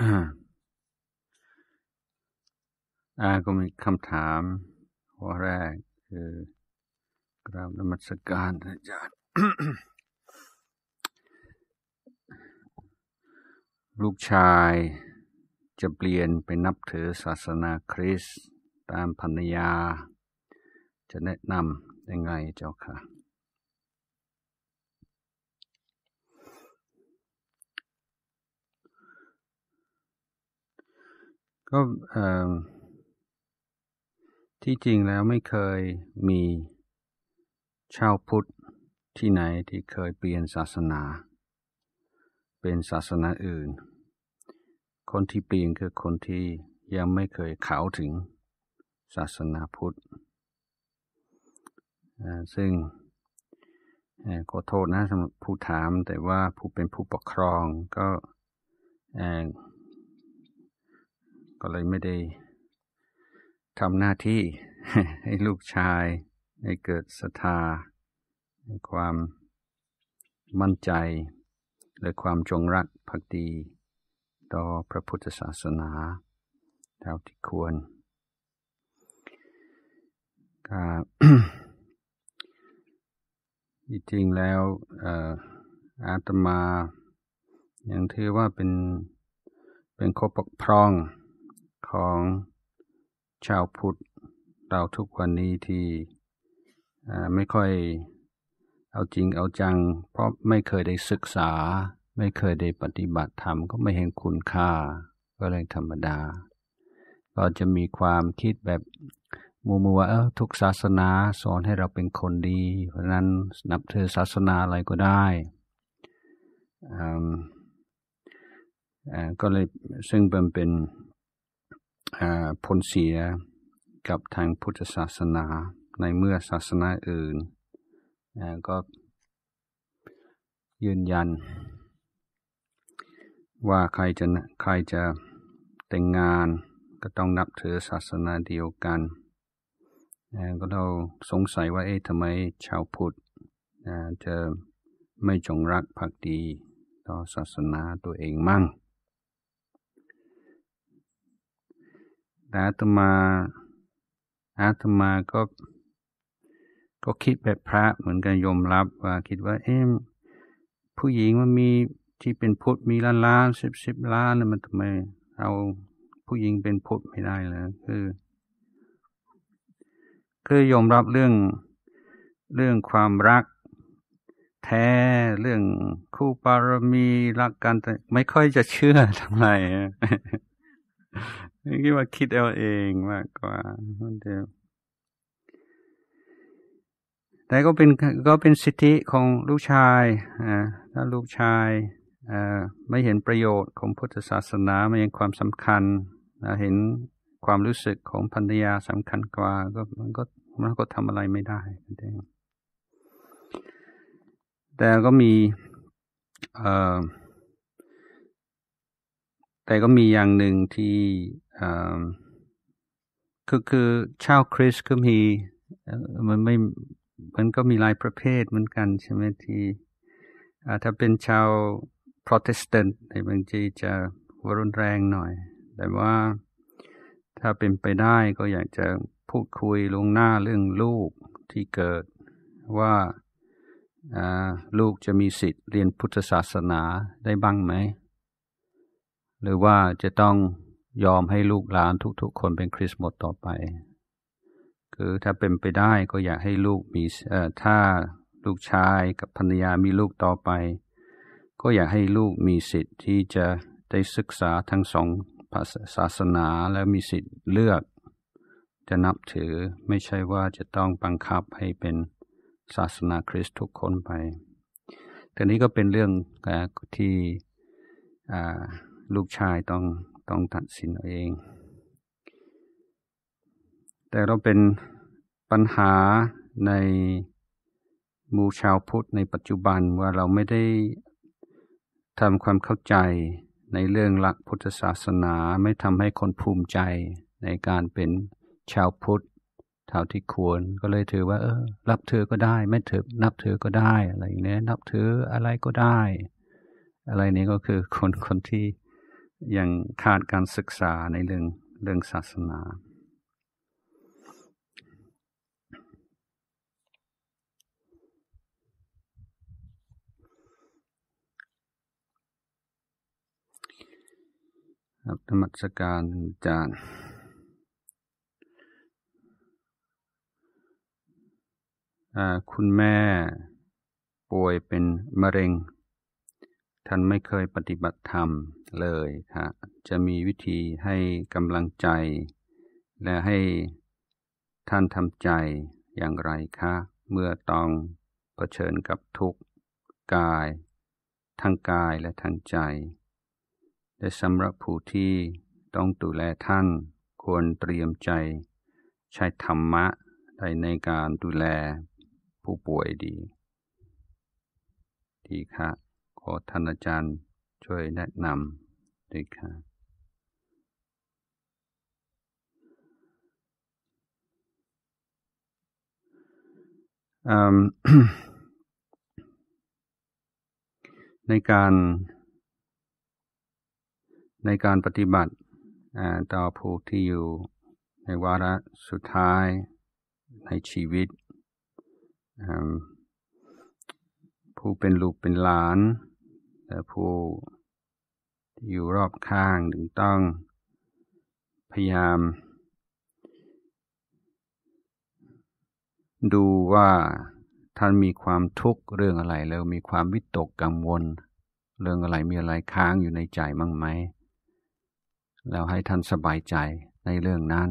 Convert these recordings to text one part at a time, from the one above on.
อาก็มีคำถามข้อแรกคือ กราบนมัสการอาจารย์ลูกชายจะเปลี่ยนไปนับถือศาสนาคริสต์ ตามพันยา จะแนะนำยังไงเจ้าค่ะก็ที่จริงแล้วไม่เคยมีชาวพุทธที่ไหนที่เคยเปลี่ยนศาสนา เป็นศาสนาอื่น คนที่เปลี่ยนคือคนที่ยังไม่เคยเข้าถึงศาสนาพุทธซึ่งขอโทษนะสำหรับผู้ถามแต่ว่าผู้เป็นผู้ปกครองก็็เลยไม่ได้ทำหน้าที่ให้ลูกชายให้เกิดศรัทธาความมั่นใจและความจงรักภักดี ต่อพระพุทธศาสนาเท่าที่ควรก็จริงแล้วอาตมายังถือว่าเป็นเป็นข้อปกพร่องของชาวพุทธเราทุกวันนี้ที่ไม่ค่อยเอาจริงเอาจัง เพราะไม่เคยได้ศึกษา ไม่เคยได้ปฏิบัติธรรมก็ไม่เห็นคุณค่าก็เลยธรรมดาก็จะมีความคิดแบบมัวมัวเออทุกศาสนาสอนให้เราเป็นคนดี เพราะนั้นนับถือศาสนาอะไรก็ได้ก็เลยซึ่งเป็นเป็นผลเสียกับทางพุทธศาสนาในเมื่อศาสนาอื่นก็ยืนยัน ว่าใครจะใครจะแต่งงานก็ต้องนับถือศาสนาเดียวกัน ก็เราสงสัยว่าเอ๊ะทำไมชาวพุทธจะไม่จงรักภักดี ต่อศาสนาตัวเองมั่งอาตมา อาตมาก็ ก็คิดแบบพระเหมือนกันยมรับว่าคิดว่า เอ๊ะผู้หญิงมันมีที่เป็นพุทธ มีล้านล้านสิบสิบล้านแล้วมันทำไมเราผู้หญิงเป็นพุทธไม่ได้เลยคือคือยอมรับเรื่องเรื่องความรักแท้เรื่องคู่ปารมีรักกันแต่ไม่ค่อยจะเชื่อทำไม่คิดว่าคิดเอาเองมากกว่าเดยมแต่ก็เป็นก็เป็นสิทธิของลูกชายอถ้าลูกชายอ่าไม่เห็นประโยชน์ของพุทธศาสนาไม่เห็นความสำคัญเห็นความรู้สึกของภรรยาสำคัญกว่า ก็มันก็มันก็ทำอะไรไม่ได้ แต่ก็มีเออแต่ก็มีอย่างหนึ่งที่คือคือชาวคริสก็มี มันไม่มันก็มีหลายประเภทเหมือนกันใช่ไหมที่ถ้าเป็นชาวโปรเตสแตนต์ในบางทีจะรุนแรงหน่อย แต่ว่าถ้าเป็นไปได้ก็อยากจะพูดคุยลงหน้าเรื่องลูกที่เกิด ว่า ลูกจะมีสิทธิ์ เรียนพุทธศาสนาได้บ้างไหม หรือว่าจะต้องยอมให้ลูกหลานทุก ๆ คนเป็นคริสต์หมดต่อไป คือถ้าเป็นไปได้ก็อยากให้ลูกมีเอ่อถ้าลูกชายกับภรรยามีลูกต่อไป ก็อยากให้ลูกมีสิทธิ์ที่จะได้ศึกษาทั้งสองศาสนาแล้วมีสิทธิ์เลือก จะนับถือไม่ใช่ว่าจะต้องบังคับให้เป็นศาสนาคริสต์ทุกคนไป แต่นี้ก็เป็นเรื่องที่ลูกชายต้องต้องตัดสินเอาเอง แต่เราเป็นปัญหาในมูชาวพุทธในปัจจุบันว่าเราไม่ได้ทำความเข้าใจในเรื่องหลักพุทธศาสนาไม่ทำให้คนภูมิใจในการเป็นชาวพุทธเท่าที่ควรก็เลยถือว่า เออรับเธอก็ได้ไม่เถือนับเธอก็ได้อะไรอย่างเนี้ยนับเธออะไรก็ได้ อะไรนี้ก็คือคนคนที่ยังขาดการศึกษาในเรื่องเรื่องศาสนา ครับธรรมสการอาจารย์ คุณแม่ป่วยเป็นมะเร็งท่านไม่เคยปฏิบัติธรรมเลยค่ะ จะมีวิธีให้กำลังใจ และให้ท่านทำใจอย่างไรคะ เมื่อต้องเผชิญกับทุกข์กาย ทั้งกายและทางใจ และสำหรับผู้ที่ต้องดูแลท่าน ควรเตรียมใจ ใช้ธรรมะใดในการดูแลผู้ป่วยดี ดีค่ะขอท่านอาจารย์ช่วยแนะนำด้วยค่ะในการในการปฏิบัติต่อผู้ที่อยู่ในวาระสุดท้ายในชีวิต ผู้เป็นลูกเป็นหลานแต่ผู้อยู่รอบข้างถึงต้องพยายามดูว่าท่านมีความทุกข์เรื่องอะไรแล้วมีความวิตกกังวล เรื่องอะไรมีอะไรค้างอยู่ในใจมั้งไหม แล้วให้ท่านสบายใจในเรื่องนั้น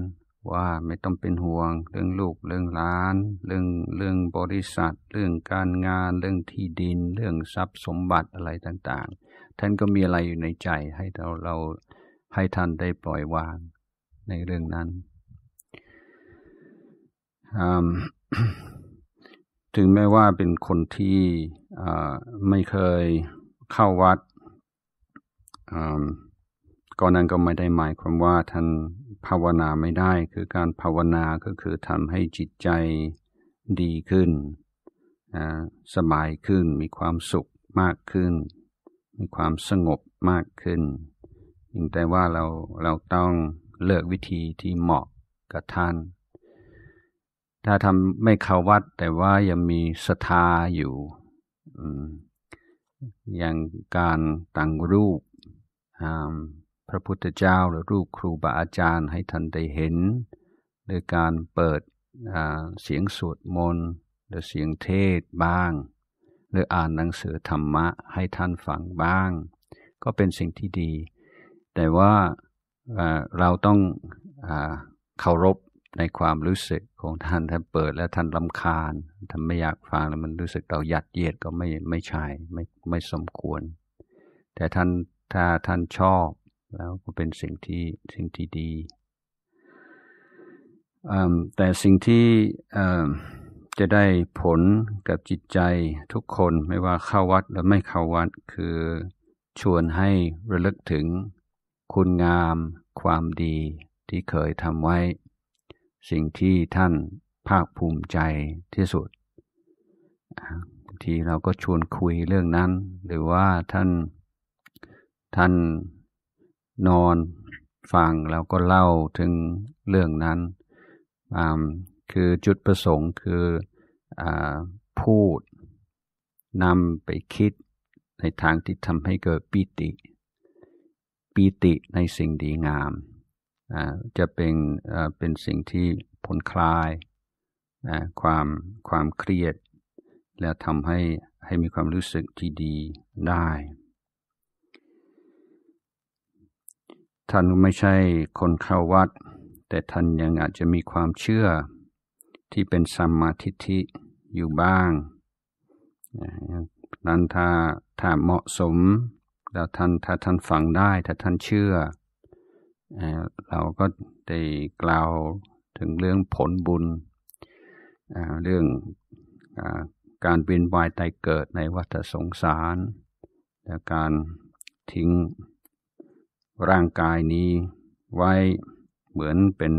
ว่าไม่ต้องเป็นห่วงเรื่องลูกเรื่องล้าน เรื่องเรื่องบริษัท เรื่องการงานเรื่องที่ดินเรื่องทรัพย์สมบัติอะไรต่าง ๆ ท่านก็มีอะไรอยู่ในใจให้เราเราให้ท่านได้ปล่อยวางในเรื่องนั้นถึงแม้ว่าเป็นคนที่ไม่เคยเข้าวัดก็นั้นก็ไม่ได้หมายความว่าท่านภาวนาไม่ได้ คือการภาวนาก็คือทำให้จิตใจดีขึ้นสบายขึ้น มีความสุขมากขึ้น มีความสงบมากขึ้นยิ่งแต่ว่าเราเราต้องเลือกวิธีที่เหมาะกับท่าน ถ้าทำไม่เข้าวัดแต่ว่ายังมีศรัทธาอยู่ อย่างการตั้งรูปพระพุทธเจ้าหรือรูปครูบาอาจารย์ให้ท่านได้เห็น โดยการเปิดเสียงสวดมนต์หรือเสียงเทศบ้าง หรืออ่านหนังสือธรรมะให้ท่านฟังบ้าง ก็เป็นสิ่งที่ดี แต่ว่าเราต้องเคารพในความรู้สึกของท่านท่านเปิดแล้วท่านลำคาญท่านไม่อยากฟังแล้วมันรู้สึกเราหยัดเยียดก็ไม่ไม่ใช่ไม่ไม่สมควร แต่ท่านถ้าท่านชอบแล้วก็เป็นสิ่งที่สิ่งที่ดี แต่สิ่งที่จะได้ผลกับจิตใจทุกคนไม่ว่าเข้าวัดหรือไม่เข้าวัดคือชวนให้ระลึกถึงคุณงามความดีที่เคยทำไว้ สิ่งที่ท่านภาคภูมิใจที่สุดทีเราก็ชวนคุยเรื่องนั้น หรือว่าท่านท่านนอนฟัง แล้วก็เล่าถึงเรื่องนั้น คือจุดประสงค์คืออพูดนำไปคิดในทางที่ทำให้เกิดปีติ ปีติในสิ่งดีงาม จะเป็นเป็นสิ่งที่ผลคลายความความเครียดและทำให้ให้มีความรู้สึกที่ดีได้ท่านไม่ใช่คนเข้าวัด แต่ท่านยังอาจจะมีความเชื่อที่เป็นสัมมาทิฏฐิอยู่บ้างนั้นถ้าถ้าเหมาะสม แล้วท่านถ้าท่านฟังได้ ถ้าท่านเชื่อ เราก็ได้กล่าวถึงเรื่องผลบุญเรื่องการเวียนว่ายตายเกิดในวัฏสงสาร และการทิ้งร่างกายนี้ไว้เหมือนเป็น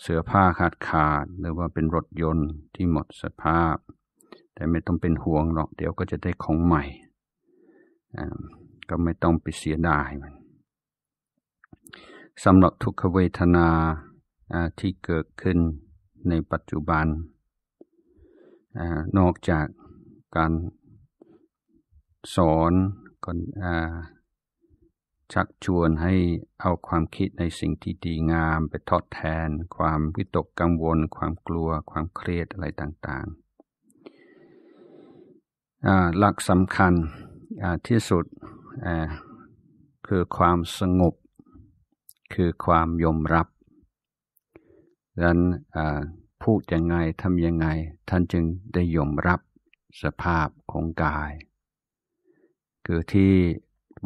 เสื้อผ้าขาดขาด หรือว่าเป็นรถยนต์ที่หมดสภาพ แต่ไม่ต้องเป็นห่วงหรอกเดี๋ยวก็จะได้ของใหม่ ก็ไม่ต้องไปเสียดายมันสำหรับทุกขเวทนาที่เกิดขึ้นในปัจจุบันอนอกจากการสอนก็ชักชวนให้เอาความคิดในสิ่งที่ดีงามไปทดแทน ความวิตกกังวล ความกลัว ความเครียดอะไรต่างๆหลักสำคัญที่สุดคือความสงบคือความยอมรับดังนั้นพูดยังไงทำยังไง ท่านจึงได้ยอมรับสภาพของกายคือที่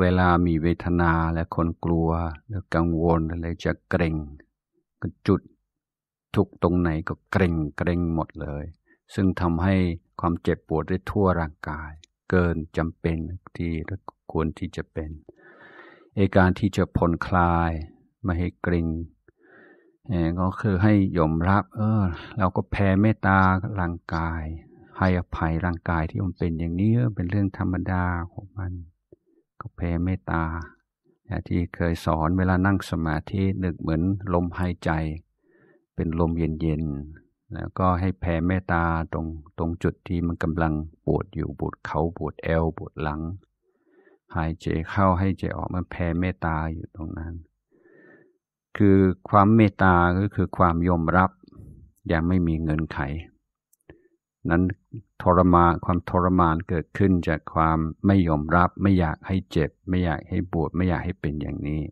เวลามีเวทนาและคนกลัวหรือกังวลอะไรจะเกร็งก็จุดทุกตรงไหนก็เกร็งเกร็งหมดเลย ซึ่งทำให้ความเจ็บปวดได้ทั่วร่างกาย เกินจำเป็นที่ควรที่จะเป็นเอการที่จะผ่อนคลายไม่ให้เกร็งก็คือให้ยอมรับเออเราก็แผ่เมตตาร่างกาย ให้อภัยร่างกายที่มันเป็นอย่างนี้เป็นเรื่องธรรมดาของมัน็แผ่เมตตาที่เคยสอนเวลานั่งสมาธินึกเหมือนลมหายใจเป็นลมเย็นๆ แล้วก็ให้แผ่เมตตาตรงตรงจุดที่มันกำลังปวดอยู่ปวดเขาปวดเอวปวดหลังหายใจเข้าให้ใจออกมันแผ่เมตตาอยู่ตรงนั้น คือความเมตตาก็คือความยอมรับ อย่างไม่มีเงินไข นั้นทรมาความทรมานเกิดขึ้นจากความไม่ยอมรับไม่อยากให้เจ็บ ไม่อยากให้ปวดไม่อยากให้เป็นอย่างนี้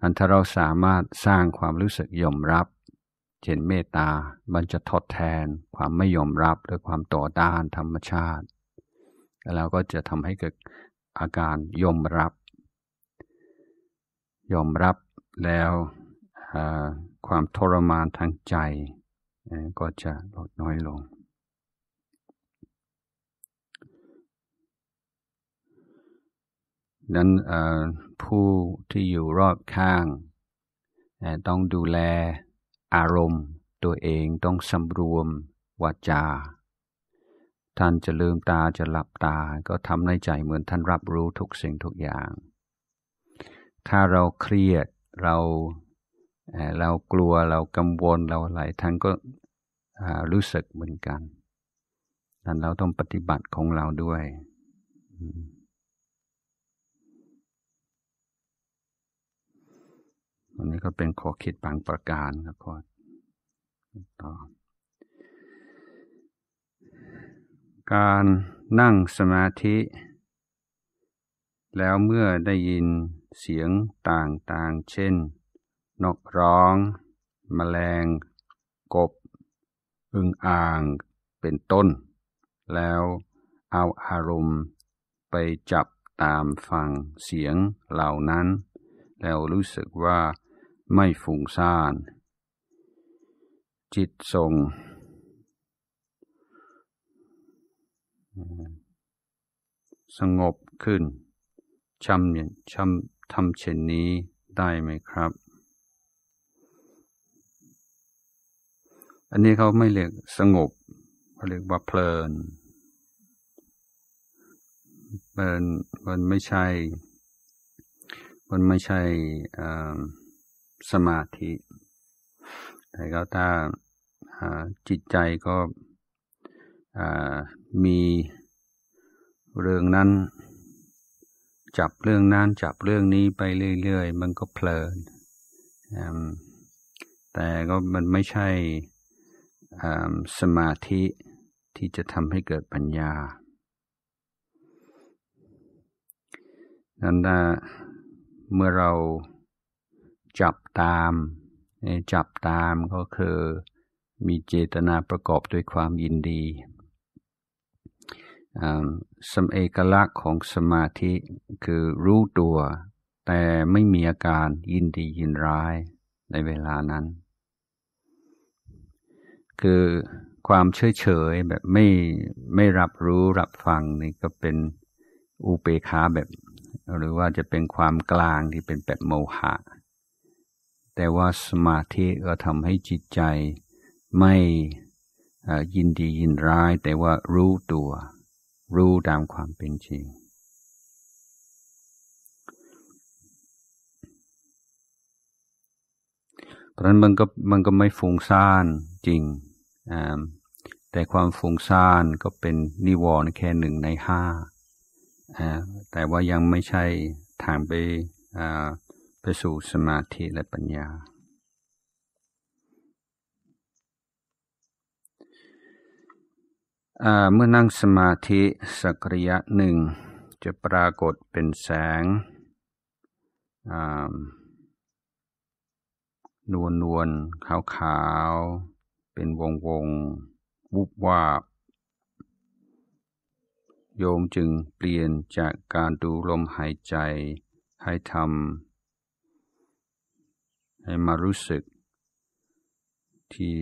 อันถ้าเราสามารถสร้างความรู้สึกยอมรับเช่นเมตตามันจะทดแทน ความไม่ยอมรับหรือความต่อต้านธรรมชาติ แล้วก็จะทำให้เกิดอาการยอมรับยอมรับแล้วความทรมานทางใจก็จะลดน้อยลงนั้นผู้ที่อยู่รอบข้างต้องดูแลอารมณ์ตัวเองต้องสำรวมวาจา ท่านจะลืมตาจะหลับตา ก็ทำในใจเหมือนท่านรับรู้ทุกสิ่งทุกอย่าง ถ้าเราเครียดเราเรากลัวเรากังวลเราอะไรท่านก็รู้สึกเหมือนกันนั้นเราต้องปฏิบัติของเราด้วย Mm-hmm. วันนี้ก็เป็นขอคิดบางประการครับขต่อการนั่งสมาธิ แล้วเมื่อได้ยินเสียงต่างๆ เช่นนกร้องมแมลงกบ อึงอ่างเป็นต้น แล้วเอาอารมณ์ไปจับตามฟังเสียงเหล่านั้น แล้วรู้สึกว่าไม่ฟุ้งซ่าน จิตทรง สงบขึ้นชำเนี่ยชำทำเช่นนี้ได้ไหมครับ อันนี้เขาไม่เรียกสงบ เขาเรียกว่าเพลินมันมันไม่ใช่ มันไม่ใช่อ่าสมาธิ แต่ก็ถ้าจิตใจก็มีเรื่องนั้น จับเรื่องนั้น จับเรื่องนี้ไปเรื่อยๆ มันก็เพลิน แต่ก็มันไม่ใช่สมาธิที่จะทำให้เกิดปัญญา นั้นั้นเมื่อเราจับตาม จับตามก็คือมีเจตนาประกอบด้วยความยินดี สมเอกลักษณ์ของสมาธิคือรู้ตัว แต่ไม่มีอาการยินดียินร้ายในเวลานั้น คือความเฉยเฉยแบบไม่ไม่รับรู้ รับฟังนี่ก็เป็นอุเปขาแบบ หรือว่าจะเป็นความกลางที่เป็นแบบโมหะแต่ว่าสมาธิก็ทำให้จิตใจไม่ยินดียินร้ายแต่ว่ารู้ตัวรู้ตามความเป็นจริง เพราะนั้นมันก็มันก็ไม่ฟุ้งซ่านจริง แต่ความฟุ้งซ่านก็เป็นนิวรณ์แค่หนึ่งในห้าแต่ว่ายังไม่ใช่ทางไปไปสู่สมาธิและปัญญา เมื่อนั่งสมาธิสักระยะหนึ่ง จะปรากฏเป็นแสง นวลนวลขาวขาวเป็นวงวงวุบวาบ โยมจึงเปลี่ยนจากการดูลมหายใจ ให้ทำให้มารู้สึกที่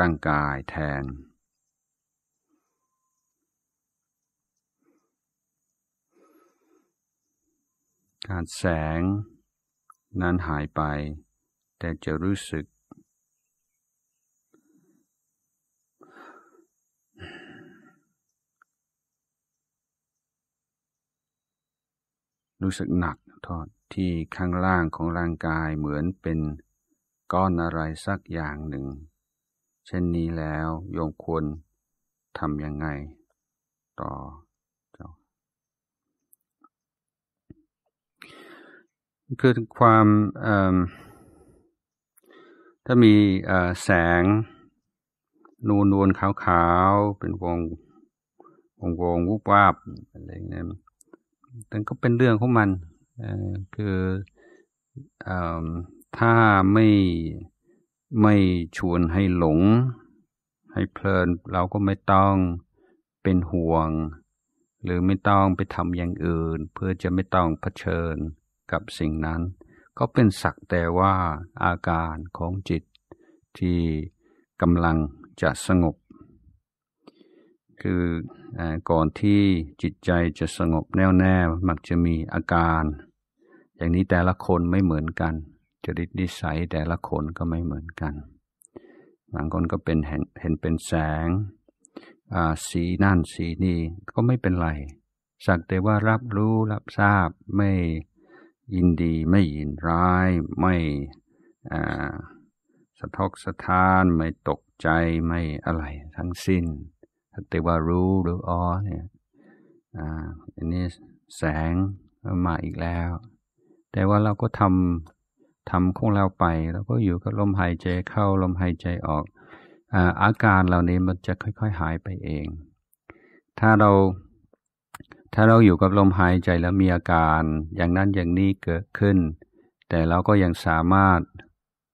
ร่างกายแทน การแสงนั้นหายไป แต่จะรู้สึก รู้สึกหนักทอดที่ข้างล่างของร่างกายเหมือนเป็นก้อนอะไรสักอย่างหนึ่ง เช่นนี้แล้ว โยมควรทำยังไงต่อ คือความถ้ามีแสงนูนนวลขาวๆ เป็นวงวงวงวุบวาบอะไรเงี้ยแต่ก็เป็นเรื่องของมันคืออถ้าไม่ไม่ชวนให้หลงให้เพลิน เราก็ไม่ต้องเป็นห่วง หรือไม่ต้องไปทำอย่างอื่น เพื่อจะไม่ต้องเผชิญกับสิ่งนั้น ก็เป็นสักแต่ว่าอาการของจิตที่กำลังจะสงบ คือก่อนที่จิตใจจะสงบแน่วแน่มักจะมีอาการ อย่างนี้แต่ละคนไม่เหมือนกัน จริตนิสัยแต่ละคนก็ไม่เหมือนกัน บางคนก็เป็นเห็นเป็นแสงสีนั่นสีนี่ก็ไม่เป็นไร สักแต่ว่ารับรู้รับทราบไม่ยินดีไม่ยินร้าย ไม่สะทกสะท้านไม่ตกใจไม่อะไรทั้งสิ้นัติว่ารู้หรืออ๋อเนี่ยอ่าอันนี้แสงมาอีกแล้ว แต่ว่าเราก็ทำทำของเราไป เราก็อยู่กับลมหายใจเข้าลมหายใจออกอาอาการเหล่านี้มันจะค่อย ๆ หายไปเอง ถ้าเรา ถ้าเราอยู่กับลมหายใจแล้วมีอาการ อย่างนั้นอย่างนี้เกิดขึ้น แต่เราก็ยังสามารถ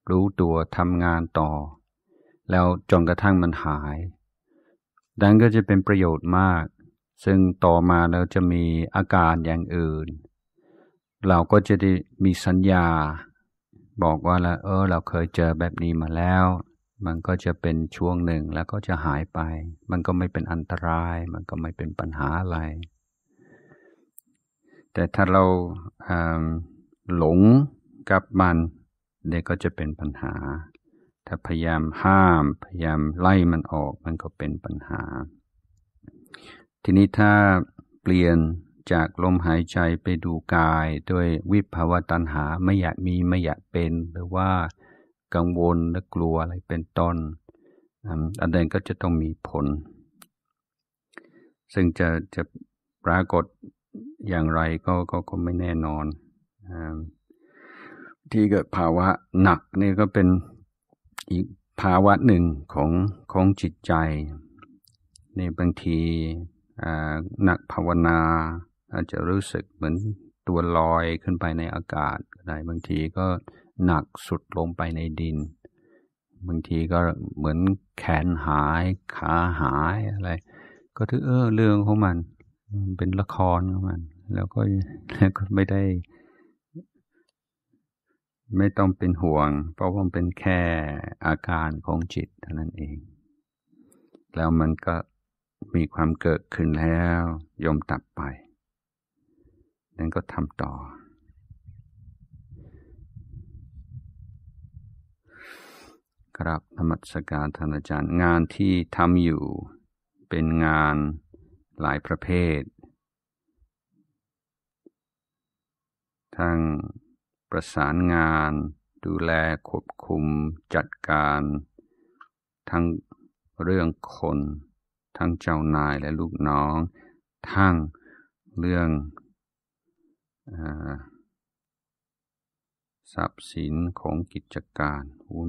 รู้ตัวทำงานต่อ แล้วจนกระทั่งมันหายดังก็จะเป็นประโยชน์มาก ซึ่งต่อมาแล้วจะมีอาการอย่างอื่น เราก็จะได้มีสัญญา บอกว่าแล้วเออเราเคยเจอแบบนี้มาแล้ว มันก็จะเป็นช่วงหนึ่งแล้วก็จะหายไป มันก็ไม่เป็นอันตราย มันก็ไม่เป็นปัญหาอะไร แต่ถ้าเราหลงกับมันเนี่ยก็จะเป็นปัญหาาพยายามห้าม พยายามไล่มันออกมันก็เป็นปัญหา ทีนี้ถ้าเปลี่ยนจากลมหายใจไปดูกายด้วยวิภาวะตัณหาไม่อยากมีไม่อยากเป็น หรือว่ากังวลและกลัวอะไรเป็นต้นอันเด้นก็จะต้องมีผล ซึ่งจะจะปรากฏอย่างไรก็ก็ก็ไม่แน่นอนที่เกิดภาวะหนักนี่ก็เป็นอีกภาวะหนึ่งของของจิตใจ ในบางทีนักภาวนา อาจจะรู้สึกเหมือนตัวลอยขึ้นไปในอากาศอะได้ บางทีก็หนักสุดลงไปในดิน บางทีก็เหมือนแขนหาย ขาหายอะไรก็ถือเออเรื่องของมัน เป็นละครของมัน แล้วก็แล้วก็ไม่ได้ไม่ต้องเป็นห่วง เพราะมันเป็นแค่อาการของจิตเท่านั้นเอง แล้วมันก็มีความเกิดขึ้นแล้วยมตับไป นั้นก็ทำต่อครับธรรมสการท่านอาจารย์ งานที่ทำอยู่เป็นงานหลายประเภท ทั้งประสานงานดูแลควบคุมจัดการทั้งเรื่องคน ทั้งเจ้านายและลูกน้อง ทั้งเรื่องทรัพย์สินของกิจการ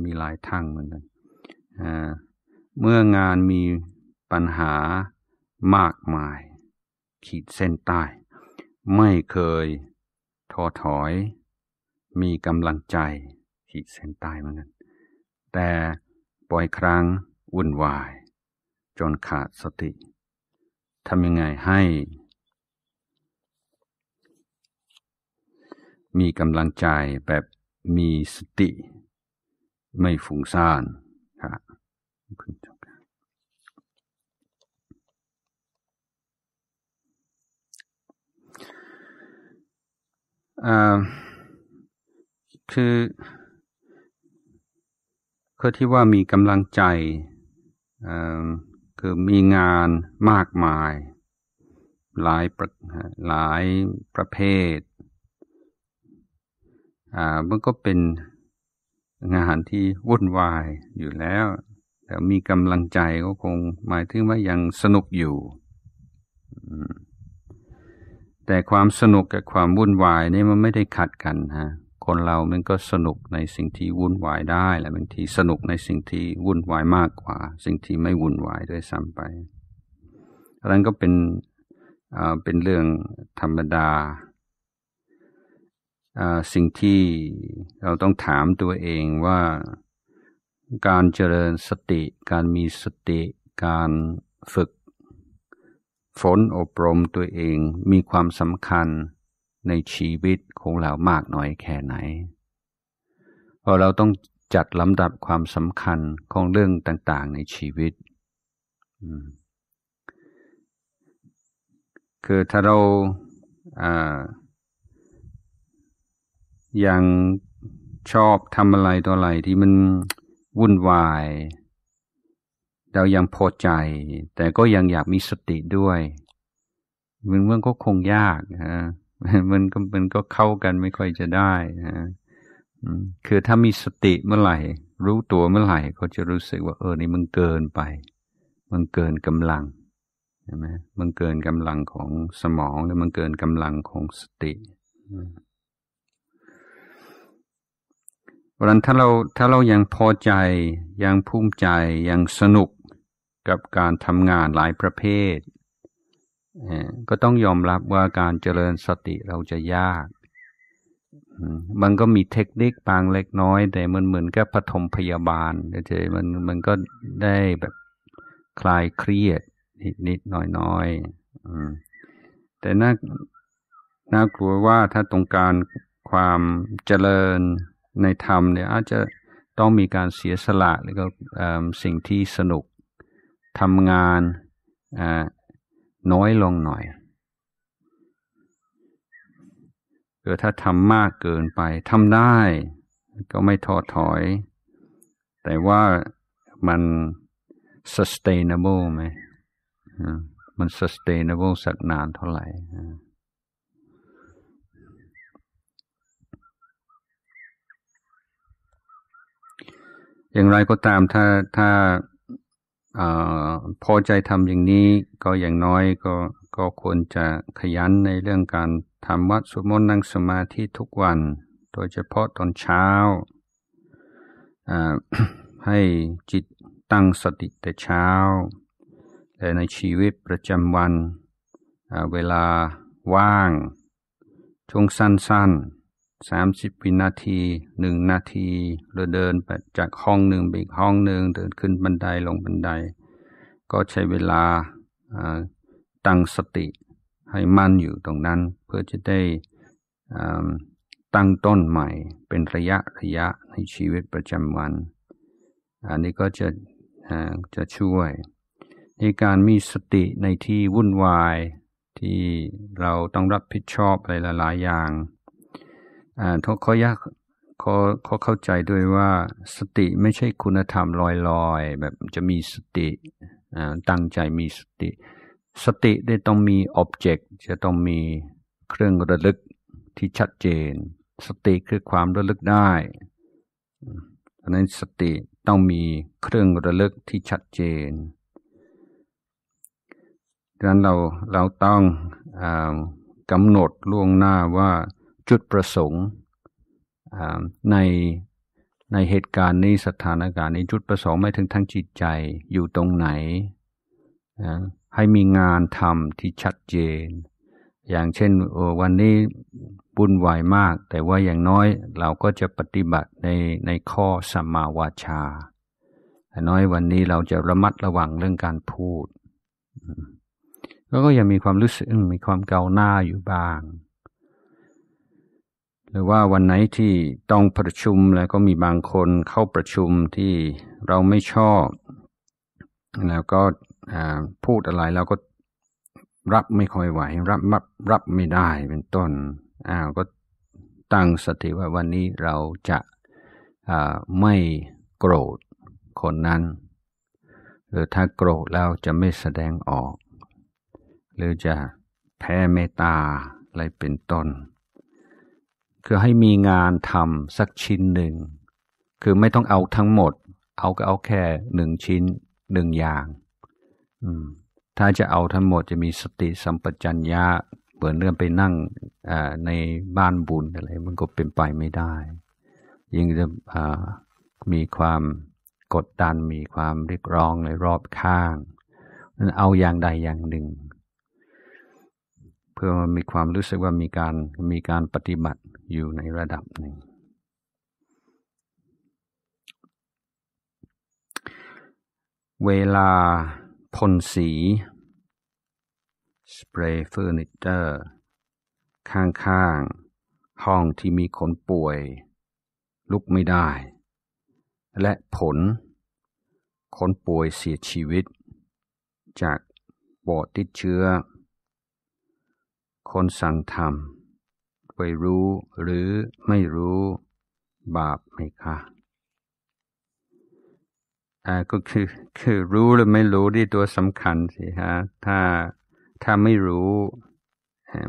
มีหลายทั้งเหมือนกันเมื่องานมีปัญหามากมาย ขีดเส้นใต้ ไม่เคยท้อถอยมีกำลังใจขีดเส้นตายเหมือนกันแต่บ่อยครั้ง วุ่นวาย จนขาดสติทำยังไงให้ มีกำลังใจแบบมีสติ ไม่ฟุ้งซ่านค่ะอ่าคือคือที่ว่ามีกำลังใจคือมีงานมากมาย หลายหลายประเภทอ่ามันก็เป็นงานที่วุ่นวายอยู่แล้ว แต่มีกำลังใจก็คงหมายถึงว่ายังสนุกอยู่ แต่ความสนุกกับความวุ่นวายนี่มันไม่ได้ขัดกันฮะคนเรามันก็สนุกในสิ่งที่วุ่นวายได้ และบางทีสนุกในสิ่งที่วุ่นวายมากกว่า สิ่งที่ไม่วุ่นวายด้วยซ้ำไปอันนั้นก็เป็นเป็นเรื่องธรรมดา สิ่งที่เราต้องถามตัวเองว่าการเจริญสติการมีสติ การฝึกฝนอบรมตัวเองมีความสำคัญในชีวิตของเรามากน้อยแค่ไหน เพราะเราต้องจัดลำดับความสำคัญของเรื่องต่าง ๆ ในชีวิต คือถ้าเรา ยังชอบทำอะไรต่ออะไรที่มันวุ่นวาย เรายังพอใจ แต่ก็ยังอยากมีสติด้วย มันเรื่องก็คงยากนะมันก็มันก็เข้ากันไม่ค่อยจะได้นะคือถ้ามีสติเมื่อไหร่ รู้ตัวเมื่อไหร่เขาจะรู้สึกว่าเออนี่มันเกินไป มันเกินกำลังใช่ไหมมันเกินกำลังของสมองหรือมันเกินกำลังของสติวันถ้าเราถ้าเรายังพอใจยังภูมิใจยังสนุกกับการทำงานหลายประเภทก็ต้องยอมรับว่าการเจริญสติเราจะยาก มันก็มีเทคนิคบางเล็กน้อย แต่มันเหมือนกับปฐมพยาบาลเฉยมันมันก็ได้แบบคลายเครียดนิดนิดหน่อยน้อยแต่น่าน่ากลัวว่าถ้าต้องการความเจริญในธรรมเนี่ยอาจจะต้องมีการเสียสละแล้วก็สิ่งที่สนุกทำงานอ่าน้อยลงหน่อยเออถ้าทำมากเกินไปทำได้ ก็ไม่ท้อถอย แต่ว่ามัน sustainable ไหมมัน sustainable สักนานเท่าไหร่ อย่างไรก็ตาม ถ้า ถ้าอพอใจทำอย่างนี้ก็อย่างน้อยก็ก็ควรจะขยันในเรื่องการทำวัดสวดมนต์นั่งสมาธิทุกวัน โดยเฉพาะตอนเช้า ให้จิตตั้งสติแต่เช้า และในชีวิตประจำวัน เวลาว่าง ช่วงสั้นๆสสามิบวินาทีหนึ่งนาทีเราเดินไปจากห้องหนึ่งไปอีกห้องหนึ่งเดินขึ้นบันไดลงบันได ก็ใช้เวลาตั้งสติให้มั่นอยู่ตรงนั้นเพื่อจะได้ตั้งต้นใหม่เป็นระยะระยะในชีวิตประจำวัน อันนี้ก็จะจะช่วยในการมีสติในที่วุ่นวาย ที่เราต้องรับผิดชอบอะไรหลายๆอย่างอ่าเขาเขายากเขาเขาเข้าใจด้วยว่าสติไม่ใช่คุณธรรมลอยลอยแบบจะมีสติตั้งใจมีสติ สติได้ต้องมีอ็อบเจกต์จะต้องมีเครื่องระลึกที่ชัดเจน สติคือความระลึกได้ดังนั้นสติต้องมีเครื่องระลึกที่ชัดเจนดังนั้นเราเราต้องอกำหนดล่วงหน้าว่าจุดประสงค์ในในเหตุการณ์นี้สถานการณ์นี้จุดประสงค์ไม่ถึงทั้งจิตใจอยู่ตรงไหน ให้มีงานทำที่ชัดเจน อย่างเช่นวันนี้บุญวายมากแต่ว่าอย่างน้อยเราก็จะปฏิบัติในในข้อสมาวาชาน้อยวันนี้เราจะระมัดระวังเรื่องการพูดแล้วก็ยังมีความรู้สึก มีความเกาหน้าอยู่บ้างหรือว่าวันไหนที่ต้องประชุมแล้วก็มีบางคนเข้าประชุมที่เราไม่ชอบ แล้วก็พูดอะไรเราก็รับไม่ค่อยไหวรับรับรับไม่ได้เป็นต้นอ้าวก็ตั้งสติว่าวันนี้เราจะไม่โกรธคนนั้น หรือถ้าโกรธแล้วจะไม่แสดงออก หรือจะแพ้เมตตาอะไรเป็นต้นคือให้มีงานทำสักชิ้นหนึ่ง คือไม่ต้องเอาทั้งหมด เอาก็เอาแค่หนึ่งชิ้น หนึ่งอย่าง ถ้าจะเอาทั้งหมดจะมีสติสัมปชัญญะเหมือนเรื่องไปนั่งในบ้านบุญอะไร มันก็เป็นไปไม่ได้ ยิ่งจะมีความกดดัน มีความเรียกร้องในรอบข้างนั้นเอาอย่างใดอย่างหนึ่ง เพื่อมีความรู้สึกว่ามีการมีการปฏิบัติอยู่ในระดับหนึ่ง เวลาพ่นสีสเปรย์เฟอร์นิเจอร์ข้างๆ ห้องที่มีคนป่วยลุกไม่ได้ และผล คนป่วยเสียชีวิต จากปอดติดเชื้อ คนสั่งทำไปรู้หรือไม่รู้บาปไหมคะอ่าก็คือคือรู้หรือไม่รู้ที่ตัวสำคัญสิฮะ ถ้าถ้าไม่รู้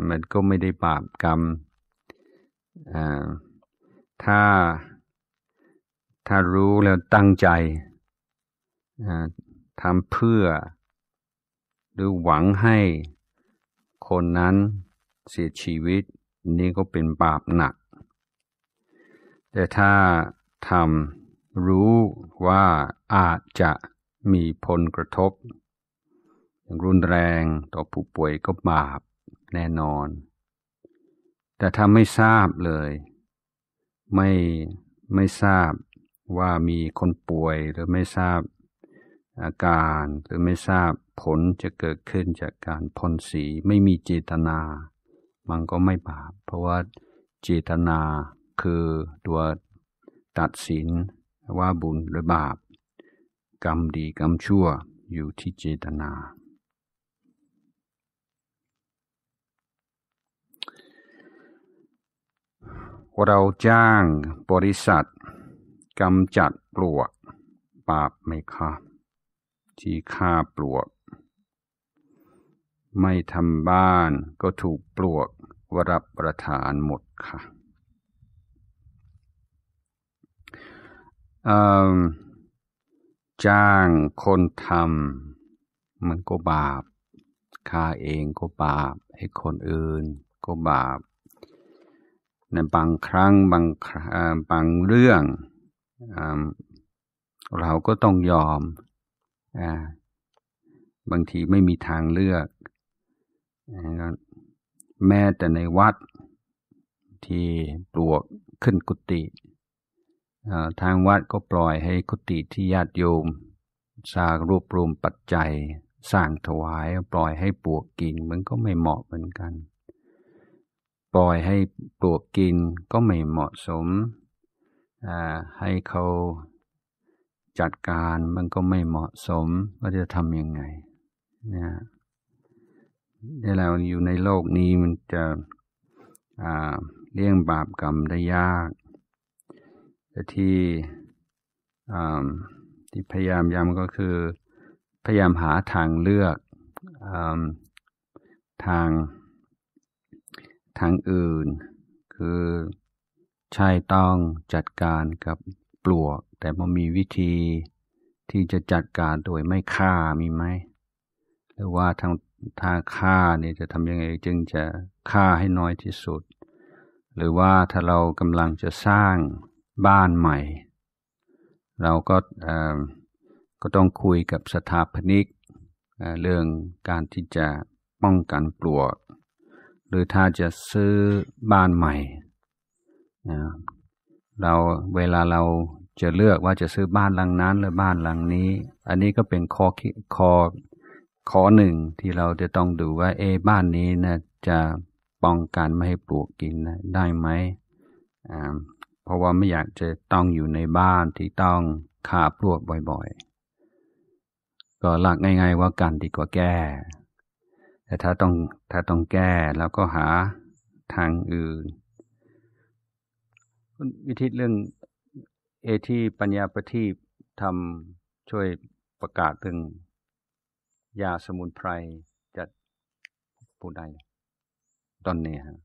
มันก็ไม่ได้บาปกรรม อ่า ถ้าถ้ารู้แล้วตั้งใจทำเพื่อหรือหวังให้คนนั้นเสียชีวิตนี่ก็เป็นบาปหนัก แต่ถ้าทำรู้ว่าอาจจะมีผลกระทบรุนแรงต่อผู้ป่วยก็บาปแน่นอน แต่ถ้าไม่ทราบเลย ไม่ไม่ทราบว่ามีคนป่วยหรือไม่ทราบอาการหรือไม่ทราบผลจะเกิดขึ้นจากการพ่นสีไม่มีเจตนามันก็ไม่บาปเพราะว่าเจตนาคือตัวตัดสินว่าบุญหรือบาปกรรมดีกรรมชั่วอยู่ที่เจตนา เราจ้างบริษัทกำจัดปลวกบาปไหมคะที่ฆ่าปลวก ไม่ทำบ้านก็ถูกปลวกวรับประทานหมด ค่ะจ้างคนทำมันก็บาปฆ่าเองก็บาปให้คนอื่นก็บาป ในบางครั้งบางบางเรื่อง เราก็ต้องยอมบางทีไม่มีทางเลือกแม้แต่ในวัดที่ปลวกขึ้นกุฏิทางวัดก็ปล่อยให้กุฏิที่ญาติโยมสร้างรวปรวมปัจจัย สร้างถวายปล่อยให้ปลวกกิน มันก็ไม่เหมาะเหมือนกัน ปล่อยให้ปลวกกินก็ไม่เหมาะสมให้เขาจัดการมันก็ไม่เหมาะสม ว่าจะทำยังไงนะที่เราอยู่ในโลกนี้มันจะเลี่ยงบาปกรรมได้ยากแต่ที่ที่พยายามย้ำก็คือ พยายามหาทางเลือกอทางทางอื่น คือใช่ต้องจัดการกับปลวก แต่มันมีวิธีที่จะจัดการโดยไม่ฆ่ามีไหม หรือว่าทางถ้าฆ่าเนี่ยจะทำยังไงจึงจะฆ่าให้น้อยที่สุด หรือว่าถ้าเรากำลังจะสร้างบ้านใหม่ เราก็ก็ต้องคุยกับสถาปนิกเรื่องการที่จะป้องกันปลวกหรือถ้าจะซื้อบ้านใหม่เราเวลาเราจะเลือกว่าจะซื้อบ้านหลังนั้นหรือบ้านหลังนี้ อันนี้ก็เป็นคอคอข้อหนึ่งที่เราจะต้องดูว่าเอบ้านนี้นะจะป้องกันไม่ให้ปลวกกินนะได้ไหมอ่าเพราะว่าไม่อยากจะต้องอยู่ในบ้านที่ต้องฆ่าปลวกบ่อยๆ ก็หลักง่ายๆว่ากันดีกว่าแก้ แต่ถ้าต้องถ้าต้องแก้ แล้วก็หาทางอื่น วิธีเรื่องเอที่ปัญญาประทีปทำช่วยประกาศเรื่องยาสมุนไพรจัดผู้ใดตอนนี้ฮะ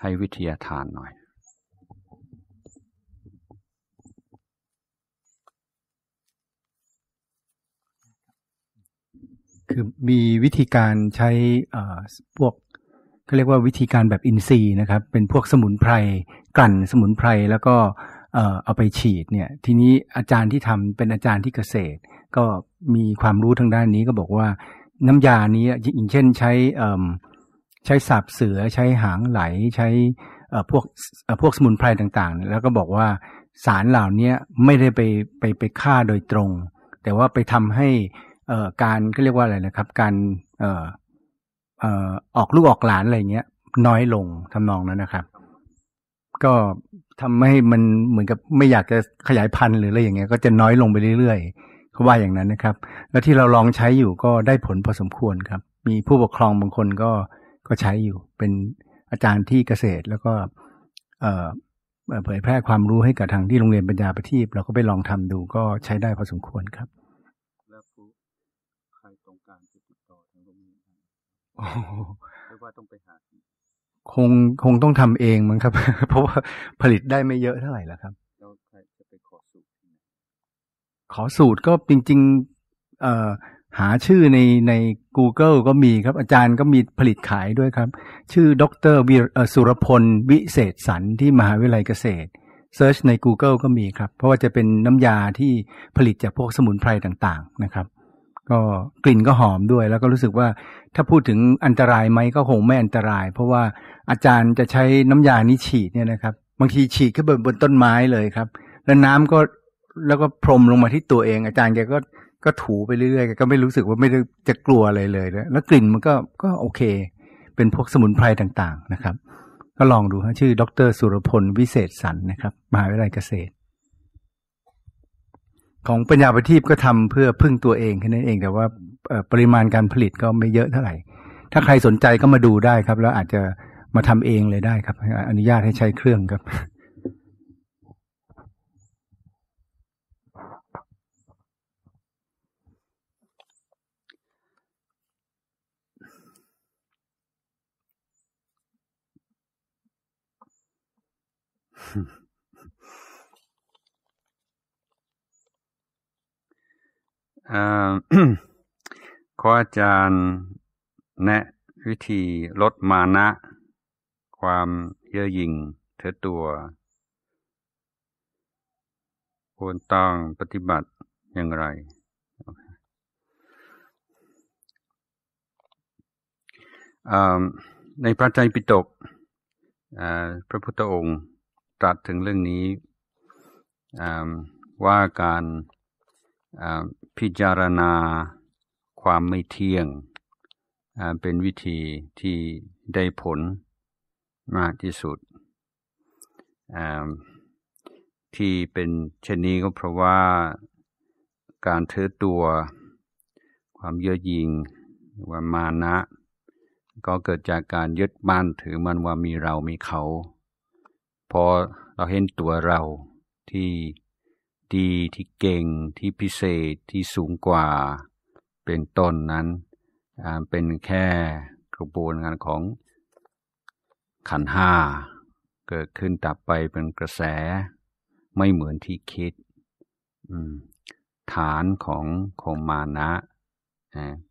ให้วิทยาทานหน่อย คือมีวิธีการใช้พวกเขาเรียกว่าวิธีการแบบอินซีนะครับ เป็นพวกสมุนไพรกลั่นสมุนไพรแล้วก็เอาไปฉีดเนี่ยทีนี้อาจารย์ที่ทำเป็นอาจารย์ที่เกษตรก็มีความรู้ทางด้านนี้ก็บอกว่าน้ำยานี้อย่างเช่นใช้ใช้สาบเสือใช้หางไหลใช้พวกพวกสมุนไพรต่างๆ แล้วก็บอกว่าสารเหล่านี้ไม่ได้ไปไปไปฆ่าโดยตรง แต่ว่าไปทำให้การก็เรียกว่าอะไรนะครับ การออกลูกออกหลานอะไรเงี้ยน้อยลงทำนองนั้นนะครับ ก็ทำให้มันเหมือนกับไม่อยากจะขยายพันธุ์หรืออะไรอย่างเงี้ยก็จะน้อยลงไปเรื่อยเขาว่าอย่างนั้นนะครับแล้วที่เราลองใช้อยู่ก็ได้ผลพอสมควรครับ มีผู้ปกครองบางคนก็ก็ใช้อยู่เป็นอาจารย์ที่เกษตร แล้วก็เเผยแพร่ความรู้ให้กับทางที่โรงเรียนปัญญาประทีปเราก็ไปลองทำดู ก็ใช้ได้พอสมควรครับ แล้วผู้ใครตรงการติดต่อทางโรงเรียนหรว่าต้องไปหา คงคงต้องทำเองมั้งครับ เพราะว่าผลิตได้ไม่เยอะเท่าไหร่แล้วครับขอสูตรก็จริงๆเอ่อหาชื่อในใน Google ก็มีครับ อาจารย์ก็มีผลิตขายด้วยครับ ชื่อดรวิสุรพล วิเศษสันที่มหาวิทยาลัยเกษตรเซิร์ชใน Google ก็มีครับ เพราะว่าจะเป็นน้ำยาที่ผลิตจากพวกสมุนไพรต่าง ๆนะครับ ก็กลิ่นก็หอมด้วยแล้วก็รู้สึกว่าถ้าพูดถึงอันตรายไหมก็คงไม่อันตราย เพราะว่าอาจารย์จะใช้น้ำยานี้ฉีดเนี่ยนะครับ บางทีฉีดขึ้นบนบนต้นไม้เลยครับ แล้วน้ำก็แล้วก็พรมลงมาที่ตัวเอง อาจารย์แกก็ก็ถูไปเรื่อยๆแกก็ไม่รู้สึกว่าไม่จะกลัวอะไรเลยยแล้วกลิ่นมันก็ก็โอเค เป็นพวกสมุนไพรต่างๆ นะครับ ก็ลองดูฮะชื่อ ดร สุรพล วิเศษสันนะครับมหาวิทยาลัยเกษตร ของปัญญาประทีปก็ทำเพื่อพึ่งตัวเองแค่นั้นเองแต่ว่าปริมาณการผลิตก็ไม่เยอะเท่าไหร่ ถ้าใครสนใจก็มาดูได้ครับ แล้วอาจจะมาทำเองเลยได้ครับ อนุญาตให้ใช้เครื่องครับขออาจารย์แนะวิธีลดมานะ ความเย่อหยิ่งเถอตัว ควรต้องปฏิบัติอย่างไรในพระไตรปิฎกพระพุทธองค์ตรัสถึงเรื่องนี้ว่าการพิจารณาความไม่เที่ยงเป็นวิธีที่ได้ผลมากที่สุด ที่เป็นเช่นนี้ก็เพราะว่าการเทือตัวความเย่อหยิ่งว่ามานะก็เกิดจากการยึดมั่นถือมันว่ามีเรามีเขาพอเราเห็นตัวเราที่ดีที่เก่งที่พิเศษที่สูงกว่าเป็นต้นนั้น เป็นแค่กระบวนการของขันห้า เกิดขึ้นตับไปเป็นกระแสไม่เหมือนที่คิด ฐานของของมานะ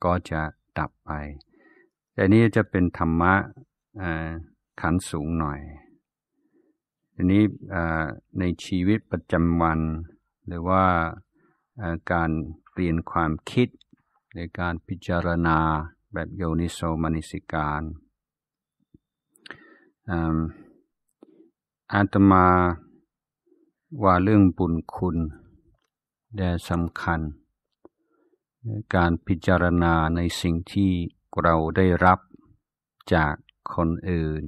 ก็จะดับไป แต่นี้จะเป็นธรรมะขันสูงหน่อยทีนี้ในชีวิตประจำวันหรือว่าการเปลี่ยนความคิดในการพิจารณาแบบโยนิโสมนิสิการอาตมาว่าเรื่องบุญคุณแด่สำคัญการพิจารณาในสิ่งที่เราได้รับจากคนอื่น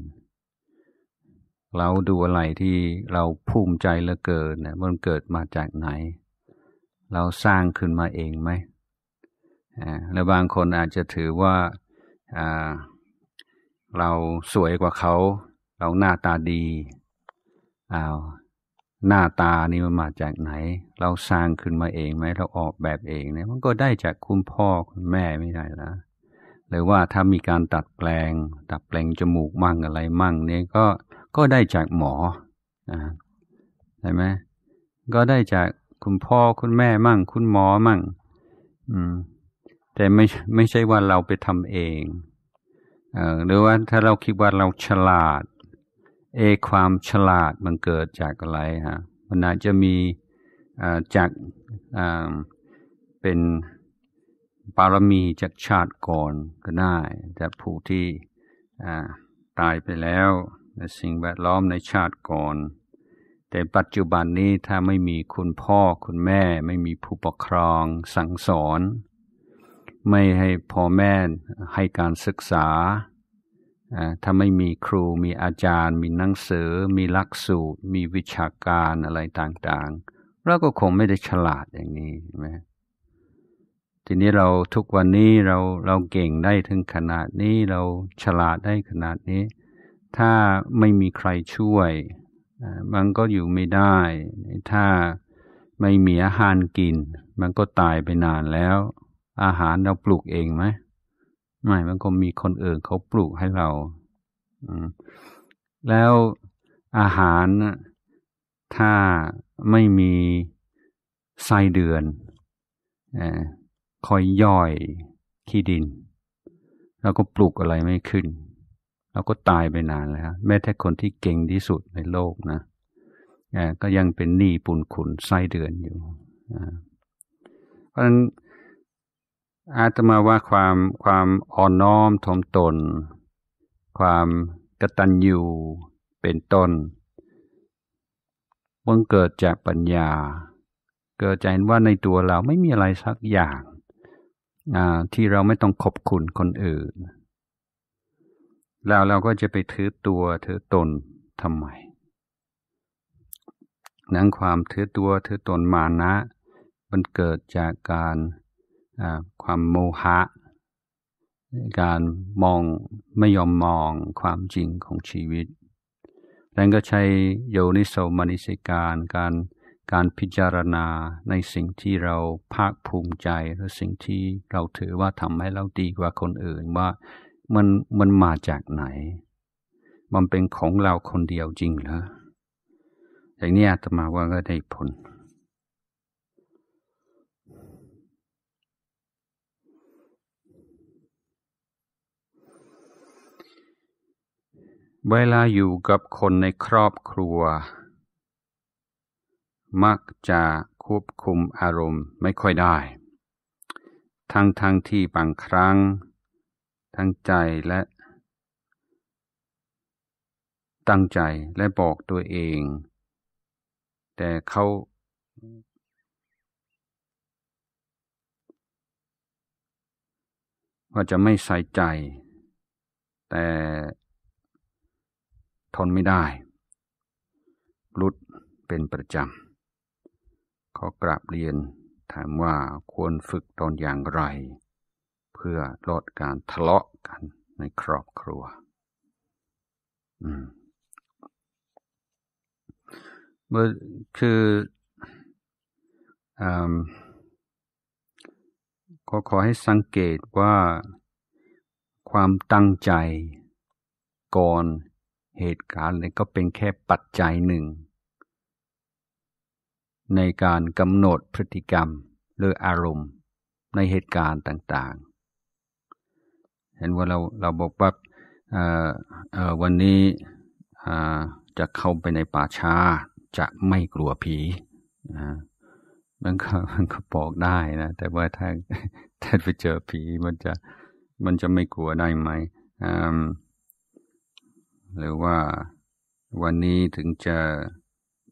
เราดูอะไรที่เราภูมิใจเหลือเกินนะมันเกิดมาจากไหน เราสร้างขึ้นมาเองไหม แล้วบางคนอาจจะถือว่าาเราสวยกว่าเขา เราหน้าตาดี อ้าว หน้าตานี่มันมาจากไหน เราสร้างขึ้นมาเองไหม เราออกแบบเองเนี่ย มันก็ได้จากคุณพ่อ คุณแม่ไม่ได้นะ หรือว่าถ้ามีการตัดแปลงตัดแปลงจมูกมั่งอะไรมั่งเนี่ย ก็ก็ได้จากหมอนะใช่ไหมก็ได้จากคุณพ่อคุณแม่มั่ง คุณหมอมั่ง อืมแต่ไม่ไม่ใช่ว่าเราไปทำเองเออหรือว่าถ้าเราคิดว่าเราฉลาด เอ ความฉลาดมันเกิดจากอะไรฮะ มันอาจจะมีจากเป็นปารมีจากชาติก่อนก็ได้แต่ผู้ที่ตายไปแล้วและสิ่งแวดล้อมในชาติก่อน แต่ปัจจุบันนี้ถ้าไม่มีคุณพ่อคุณแม่ ไม่มีผู้ปกครองสั่งสอน ไม่ให้พ่อแม่ให้การศึกษา ถ้าไม่มีครูมีอาจารย์ มีหนังสือ มีหลักสูตร มีวิชาการอะไรต่างๆ เราก็คงไม่ได้ฉลาดอย่างนี้ใช่ไหมทีนี้เราทุกวันนี้เราเราเก่งได้ถึงขนาดนี้เราฉลาดได้ขนาดนี้ถ้าไม่มีใครช่วย มันก็อยู่ไม่ได้ ถ้าไม่มีอาหารกิน มันก็ตายไปนานแล้ว อาหารเราปลูกเองไหมไม่ มันก็มีคนอื่นเขาปลูกให้เรา แล้วอาหารถ้าไม่มีไส้เดือนอคอยย่อยขี้ดิน แล้วก็ปลูกอะไรไม่ขึ้นเราก็ตายไปนานแล้วแม้แต่คนที่เก่งที่สุดในโลกนะก็ยังเป็นหนี้ปุนขุนไส้เดือนอยู่เพราะฉะนั้นอาตมาว่าความความอ่อนน้อมถ่อมตน ความกตัญญูเป็นตนมันเกิดจากปัญญา เกิดจากเห็นว่าในตัวเราไม่มีอะไรสักอย่างที่เราไม่ต้องขอบคุณคนอื่นแล้วเราก็จะไปถือตัวถือตนทำไม นั้นความถือตัวถือตนมานะ มันเกิดจากการความโมหะ การมองไม่ยอมมองความจริงของชีวิตดังก็ใช้โยนิโสมนิสิการ การการพิจารณาในสิ่งที่เราภาคภูมิใจ หรือสิ่งที่เราถือว่าทำให้เราดีกว่าคนอื่นว่ามันมันมาจากไหน มันเป็นของเราคนเดียวจริงเหรออย่างนี้อาตมาว่าก็ได้ผล เวลาอยู่กับคนในครอบครัว มักจะควบคุมอารมณ์ไม่ค่อยได้ ทั้งทั้งที่บางครั้งทั้งใจและ ตั้งใจและบอกตัวเอง แต่เขาว่าจะไม่ใส่ใจ แต่ทนไม่ได้รุดเป็นประจำ ขอกราบเรียน ถามว่าควรฝึกตอนอย่างไรพื่อลดการทะเลาะกันในครอบครัวเมื่อคืออก็ขอให้สังเกตว่าความตั้งใจก่อนเหตุการณ์เลยก็เป็นแค่ปัจจัยหนึ่ง ในการกำหนดพฤติกรรมหรืออารมณ์ในเหตุการณ์ต่าง ๆเห็นว่าเราเราบอกว่าวันนี้จะเข้าไปในป่าช้าจะไม่กลัวผีนะมันก็มันก็บอกได้นะ แต่ว่าถ้าถ้าไปเจอผีมันจะมันจะไม่กลัวได้ไหมหรือว่าวันนี้ถึงจะ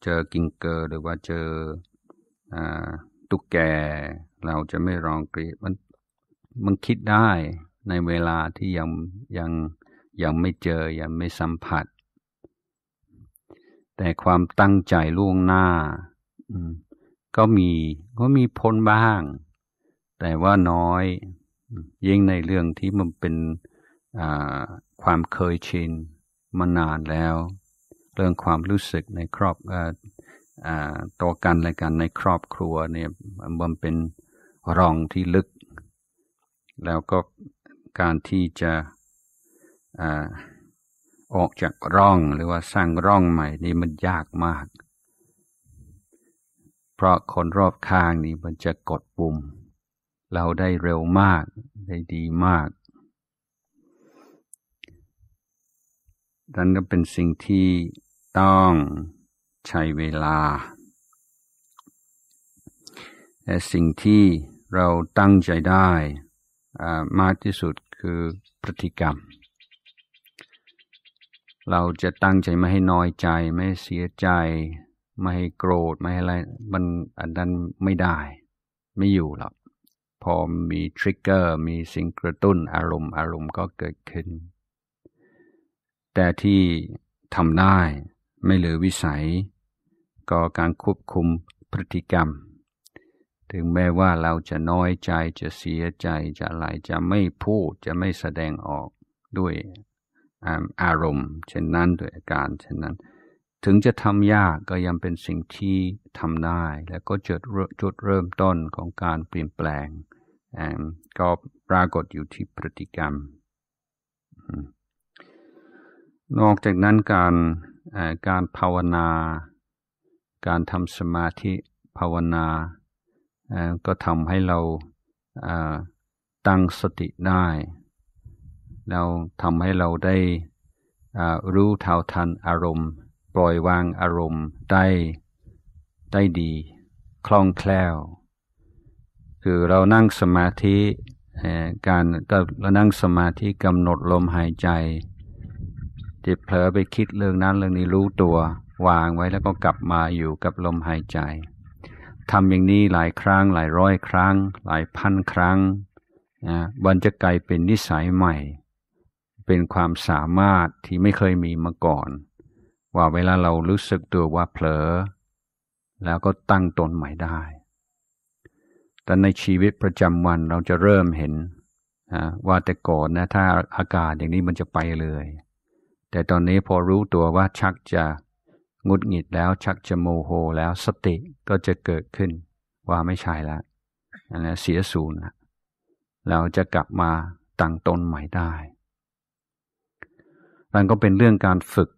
เจอกิงเกอร์หรือว่าเจอตุ๊กแกเราจะไม่ร้องกรีดมันมันคิดได้ในเวลาที่ยังยังยังไม่เจอยังไม่สัมผัส แต่ความตั้งใจล่วงหน้าก็มีก็มีพ้นบ้าง แต่ว่าน้อย ยิ่งในเรื่องที่มันเป็นความเคยชินมานานแล้วเรื่องความรู้สึกในครอบตัวกันและกันในครอบครัว เนี่ยมันเป็นรองที่ลึก แล้วก็การที่จะออกจากร่องหรือว่าสร้างร่องใหม่นี่มันยากมาก เพราะคนรอบข้างนี่มันจะกดปุ่ม เราได้เร็วมาก ได้ดีมาก ดังนั้นก็เป็นสิ่งที่ต้องใช้เวลาแต่สิ่งที่เราตั้งใจได้มากที่สุดคือพฤติกรรม เราจะตั้งใจไม่ให้น้อยใจไม่เสียใจ ไม่ให้โกรธ ไม่ให้อะไร มันอันนั้นไม่ได้ ไม่อยู่หรอกพอมีทริกเกอร์มีสิ่งกระตุ้นอารมณ์อารมณ์ก็เกิดขึ้น แต่ที่ทำได้ไม่เหลือวิสัย ก็การควบคุมพฤติกรรมถึงแม้ว่าเราจะน้อยใจจะเสียใจจะอะไรจะไม่พูดจะไม่แสดงออกด้วยอารมณ์เช่นนั้นด้วยอาการเช่นนั้น ถึงจะทำยากก็ยังเป็นสิ่งที่ทำได้ แล้วก็จุดจุดเริ่มต้นของการเปลี่ยนแปลง ก็ปรากฏอยู่ที่พฤติกรรม นอกจากนั้นการการภาวนา การทำสมาธิภาวนาก็ทำให้เราตั้งสติได้ เราทำให้เราได้รู้เท่าทันอารมณ์ ปล่อยวางอารมณ์ ได้ได้ดี คล่องแคล่ว คือเรานั่งสมาธิการก็เรานั่งสมาธิกำหนดลมหายใจจิตเผลอไปคิดเรื่องนั้นเรื่องนี้รู้ตัววางไว้แล้วก็กลับมาอยู่กับลมหายใจทำอย่างนี้หลายครั้ง หลายร้อย ครั้ง หลายพันครั้งนะมันจะกลายเป็นนิสัยใหม่ เป็นความสามารถที่ไม่เคยมีมาก่อน ว่าเวลาเรารู้สึกตัวว่าเผลอ แล้วก็ตั้งตนใหม่ได้ แต่ในชีวิตประจำวันเราจะเริ่มเห็นนะว่าแต่ก่อนนะถ้าอากาศอย่างนี้มันจะไปเลย แต่ตอนนี้พอรู้ตัวว่าชักจะงุดหงิดแล้วชักจะโมโหแล้วสติก็จะเกิดขึ้นว่าไม่ใช่ละอันนี้เสียศูนย์ละเราจะกลับมาตั้งตนใหม่ได้ มันก็เป็นเรื่องการฝึก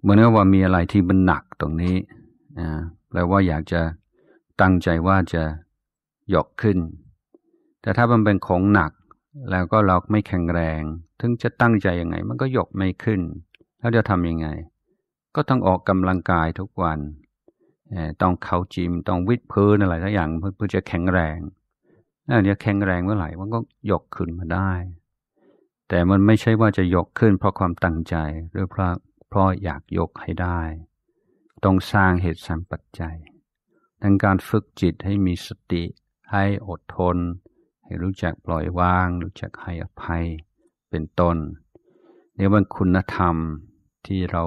เหมือนกัว่ามีอะไรที่มันหนักตรงนี้แล้ว่าอยากจะตั้งใจว่าจะยกขึ้น แต่ถ้ามันเป็นของหนัก แล้วก็เราไม่แข็งแรงถึงจะตั้งใจยังไง มันก็ยกไม่ขึ้นแล้วจะทำยังไง ก็ต้องออกกำลังกายทุกวัน ต้องเข้าจิมต้องวิดพื้นอะไรทุกอย่างเพื่อจะแข็งแรงน่เี่ยแข็งแรงเมื่อไหร่มันก็ยกขึ้นมาได้ แต่มันไม่ใช่ว่าจะยกขึ้นเพราะความตั้งใจ หรือเพราะเพราะอยากยกให้ได้ ต้องสร้างเหตุสัมปัจจัยทั้งการฝึกจิตให้มีสติให้อดทน ให้รู้จักปล่อยวาง รู้จักให้อภัยเป็นต้นเรียกว่าคุณธรรมที่เรา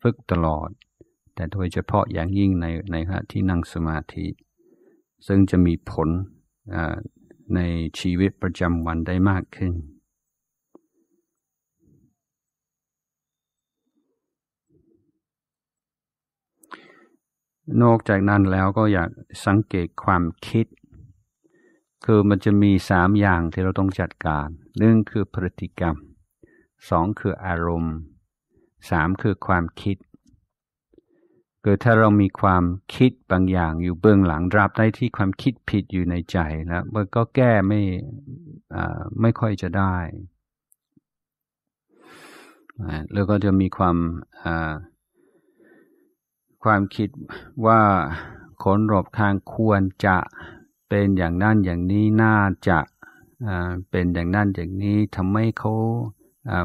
ฝึกตลอด แต่โดยเฉพาะอย่างยิ่งในในขณะที่นั่งสมาธิ ซึ่งจะมีผลในชีวิตประจำวันได้มากขึ้น นอกจากนั้นแล้วก็อยากสังเกตความคิด คือมันจะมีสามอย่างที่เราต้องจัดการหนึ่งคือพฤติกรรม สองคืออารมณ์สามคือความคิดคือถ้าเรามีความคิดบางอย่างอยู่เบื้องหลังรับได้ที่ความคิดผิดอยู่ในใจแล้วมันก็แก้ไม่ไม่ค่อยจะได้ แล้วก็จะมีความความคิดว่าคนรอบข้างควรจะเป็นอย่างนั้นอย่างนี้น่าจะเป็นอย่างนั้นอย่างนี้ทำให้เขา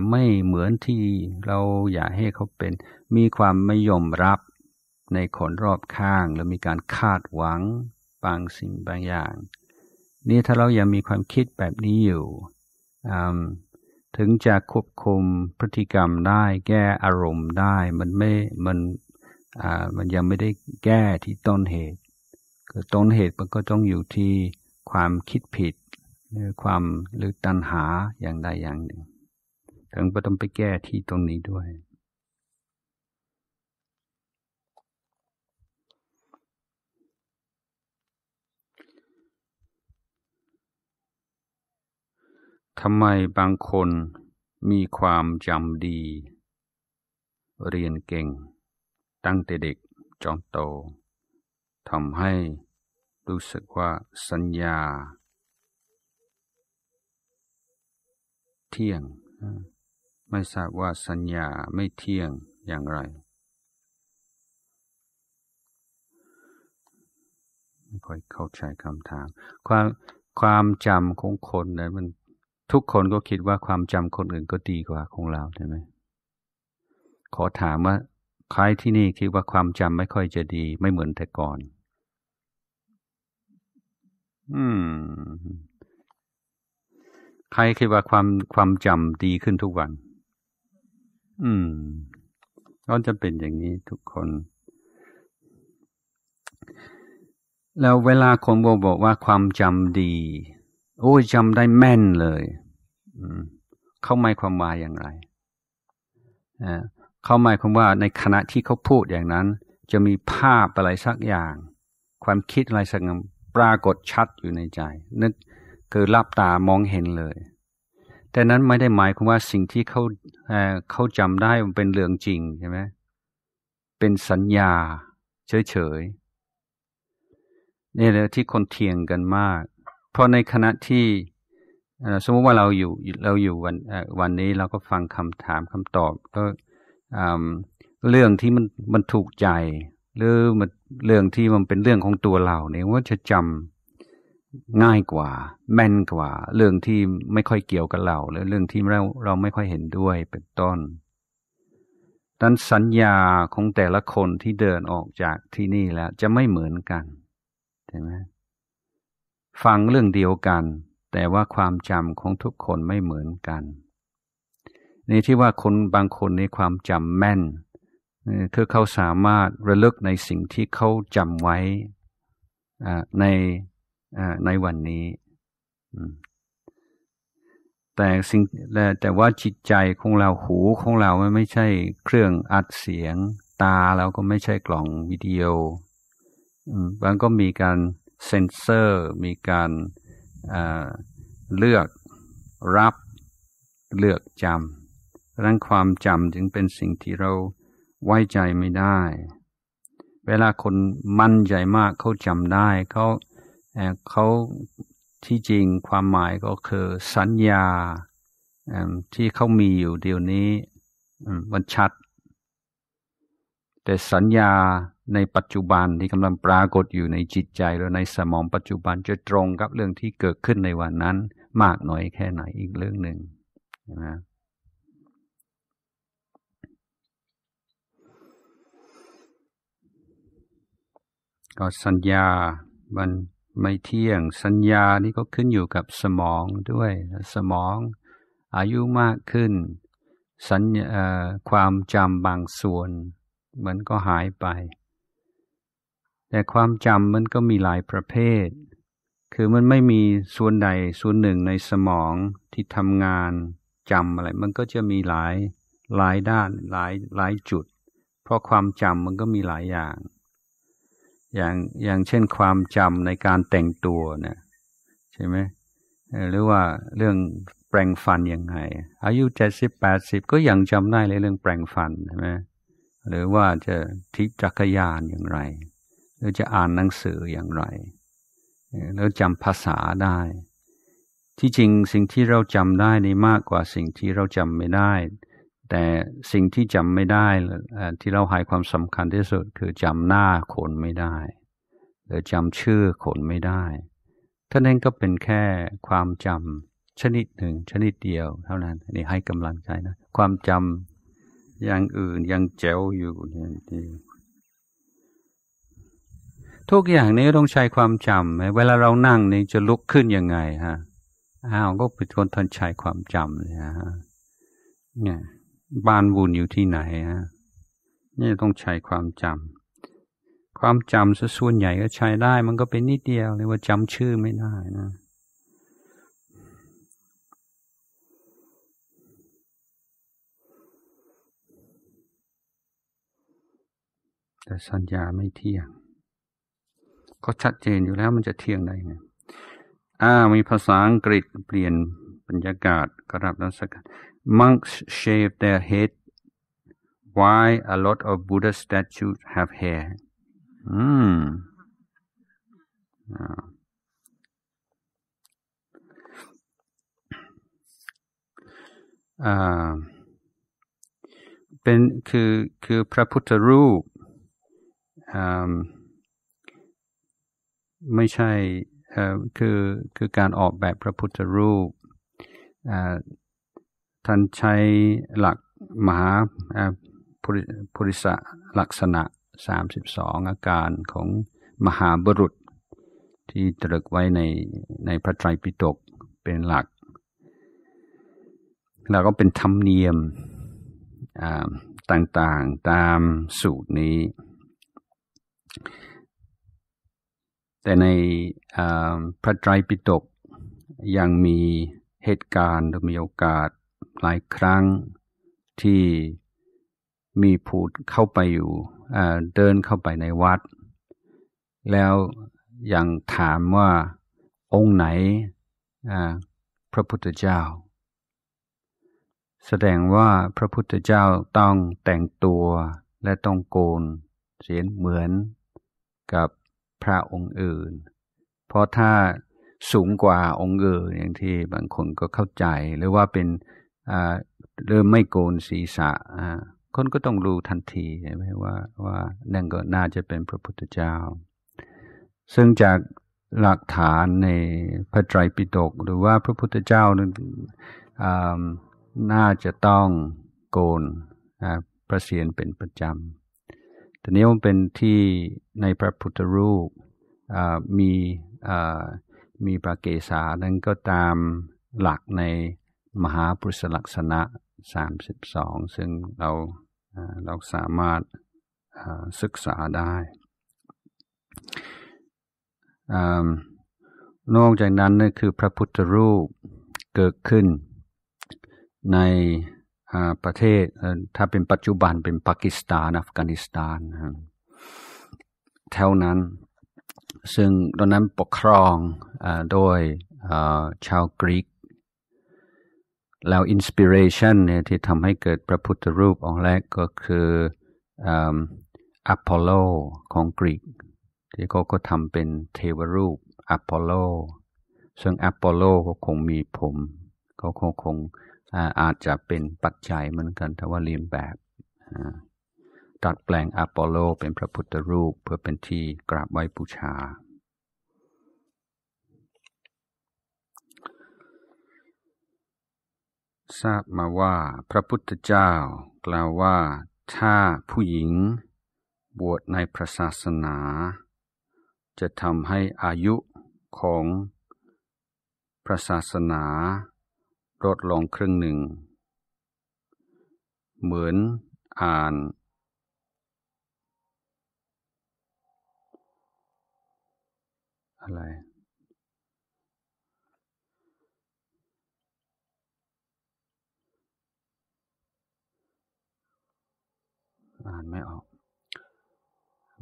ไม่เหมือนที่เราอยากให้เขาเป็น มีความไม่ยอมรับในคนรอบข้าง แล้วมีการคาดหวังบางสิ่งบางอย่าง นี่ถ้าเรายังมีความคิดแบบนี้อยู่ ถึงจะควบคุมพฤติกรรมได้ แก้อารมณ์ได้ มันไม่ มันมันยังไม่ได้แก้ที่ต้นเหตุคือต้นเหตุมันก็ต้องอยู่ที่ความคิดผิด หรือความหรือตัณหาอย่างใดอย่างหนึ่งถึงก็ต้องไปแก้ที่ตรงนี้ด้วยทำไมบางคนมีความจำดี เรียนเก่ง ตั้งแต่เด็กจนโต ทำให้รู้สึกว่าสัญญาเที่ยงไม่ทราบว่าสัญญาไม่เที่ยงอย่างไรไม่ค่อยเข้าใจคำถาม ความความจำของคนนะมันทุกคนก็คิดว่าความจำคนอื่นก็ดีกว่าของเราใช่ไหมขอถามว่าใครที่นี่คิดว่าความจำไม่ค่อยจะดี ไม่เหมือนแต่ก่อน อืม ใครคิดว่าความความจำดีขึ้นทุกวันอืมก็จะเป็นอย่างนี้ทุกคน แล้วเวลาคนบอกบอกว่าความจำดี โอ้จำได้แม่นเลยเขาหมายความว่าอย่างไรเขาหมายความว่าในขณะที่เขาพูดอย่างนั้น จะมีภาพอะไรสักอย่าง ความคิดอะไรสักอย่างปรากฏชัดอยู่ในใจ นึกคือรับตามองเห็นเลยแต่นั้นไม่ได้หมายความว่าสิ่งที่เขาเขาจำได้มันเป็นเรื่องจริงใช่ไหมเป็นสัญญา เฉยๆนี่แหละที่คนเถียงกันมาก เพราะในขณะที่สมมติว่าเราอยู่เราอยู่วันวันนี้ เราก็ฟังคำถามคำตอบ ก็เรื่องที่มันมันถูกใจหรือมันเรื่องที่มันเป็นเรื่องของตัวเราเนี่ยว่าจะจำง่ายกว่าแม่นกว่า เรื่องที่ไม่ค่อยเกี่ยวกับเราหรือเรื่องที่เราเราไม่ค่อยเห็นด้วยเป็นต้นดันสัญญาของแต่ละคนที่เดินออกจากที่นี่แล้วจะไม่เหมือนกันใช่ไหมฟังเรื่องเดียวกัน แต่ว่าความจำของทุกคนไม่เหมือนกันนี่ที่ว่าคนบางคนในความจำแม่น คือเขาสามารถระลึกในสิ่งที่เขาจำไว้ในในวันนี้แต่สิ่งแต่ว่าจิตใจของเราหูของเรามไม่ใช่เครื่องอัดเสียงตาเราก็ไม่ใช่กล่องวิดีโอบางก็มีการเซนเซอร์ มีการเลือกรับเลือกจำเรื่อัความจำจึงเป็นสิ่งที่เรา ไว้ใจไม่ได้ เวลาคนมั่นใจมากเขาจำได้เขาเขาที่จริงความหมายก็คือสัญญาที่เขามีอยู่เดี๋ยวนี้มันชัด แต่สัญญาในปัจจุบันที่กำลังปรากฏอยู่ในจิตใจหรือในสมองปัจจุบันจะตรงกับเรื่องที่เกิดขึ้นในวันนั้น มากน้อยแค่ไหนอีกเรื่องหนึ่งนะก็สัญญามันไม่เที่ยงสัญญานี่ก็ขึ้นอยู่กับสมองด้วย สมองอายุมากขึ้นสัญความจำบางส่วนมันก็หายไป แต่ความจำมันก็มีหลายประเภท คือมันไม่มีส่วนใดส่วนหนึ่งในสมองที่ทำงานจำอะไรมันก็จะมีหลาย หลายด้าน หลาย หลายจุด เพราะความจำมันก็มีหลายอย่างอย่างอย่างเช่นความจำในการแต่งตัวเนี่ยใช่ไหมหรือว่าเรื่องแปลงฟันยังไงอายุเจ็ดสิบแปดสิบก็ยังจำได้เลยเรื่องแปลงฟันใช่ไหมหรือว่าจะทิพจักรยานอย่างไรหรือจะอ่านหนังสืออย่างไรแล้วจำภาษาได้ ที่จริงสิ่งที่เราจำได้นี่มากกว่าสิ่งที่เราจำไม่ได้แต่สิ่งที่จำไม่ได้ที่เราหายความสำคัญที่สุด คือจำหน้าคนไม่ได้ หรือจำชื่อคนไม่ได้ท่านั้งก็เป็นแค่ความจำชนิดหนึ่ง ชนิดเดียว เท่านั้นนี่ให้กำลังใจนะความจำอย่างอื่นยังแจ๋วอยู่อย่างดีทุกอย่างนี้ต้องใช้ความจำเวลาเรานั่งนี่จะลุกขึ้นยังไงฮะอ้าวก็เป็นคนทันใช้ความจำนะฮะเนี่ยบานบุญอยู่ที่ไหนฮะ นี่ต้องใช้ความจำ ความจำส่วนใหญ่ก็ใช้ได้ มันก็เป็นนิดเดียวเลยว่าจำชื่อไม่ได้นะ แต่สัญญาไม่เที่ยง ก็ชัดเจนอยู่แล้วมันจะเที่ยงได้ไง อ่า มีภาษาอังกฤษเปลี่ยนบรรยากาศกระดับนัศกัก Monks shave their head. Why a lot of Buddha statues have hair? Mm. Yeah. Uh, เป็นคือคือพระพุทธรูปไม่ใช่คือคือการออกแบบพระพุทธรูปท่านใช้หลักมหาภริสลักษณะ 32อาการของมหาบุรุษที่ตรึกไว้ในในพระไตรปิฎกเป็นหลัก แล้วก็เป็นธรรมเนียมต่างๆตามสูตรนี้ แต่ในพระไตรปิฎกยังมีเหตุการณ์หรือมีโอกาสหลายครั้งที่มีผูดเข้าไปอยู่ เดินเข้าไปในวัด แล้วยังถามว่าองค์ไหน พระพุทธเจ้า แสดงว่าพระพุทธเจ้าต้องแต่งตัวและต้องโกนเสียนเหมือนกับพระองค์อื่น เพราะถ้าสูงกว่าองค์อื่น อย่างที่บางคนก็เข้าใจหรือว่าเป็นเริ่มไม่โกนศีรษะคนก็ต้องรู้ทันทีใช่ไหมว่าว่านั่นก็น่าจะเป็นพระพุทธเจ้า ซึ่งจากหลักฐานในพระไตรปิฎกหรือว่าพระพุทธเจ้านั้นน่าจะต้องโกนพระเศียรเป็นประจำแต่นี้มันเป็นที่ในพระพุทธรูปมีมีประเกษานั้นก็ตามหลักในมหาพุทธลักษณะ 32 ซึ่งเราเราสามารถศึกษาได้ นอกจากนั้นนะ่คือพระพุทธรูปเกิดขึ้นในประเทศ ถ้าเป็นปัจจุบันเป็นปากีสถาน อัฟกานิสถานแถวนั้น ซึ่งตอนนั้นปกครองโดยชาวกรีกแล้วอินสปิเรชันเนี่ยที่ทำให้เกิดพระพุทธรูปองค์แรกก็คืออัพอลโลของกรีกที่เขาก็ทำเป็นเทวรูปอัพอลโลซึ่งอัพอลโลก็คงมีผมเขาคงคงอาจจะเป็นปัจจัยเหมือนกันแต่ว่าเรียนแบบตัดแปลงอัพโลโลเป็นพระพุทธรูปเพื่อเป็นที่กราบไหว้บูชาทราบมาว่าพระพุทธเจ้า กล่าวว่า ถ้าผู้หญิง บวชในพระศาสนา จะทำให้อายุของ พระศาสนา ลดลงครึ่งหนึ่ง เหมือนอ่าน อะไรอ่านไม่ออก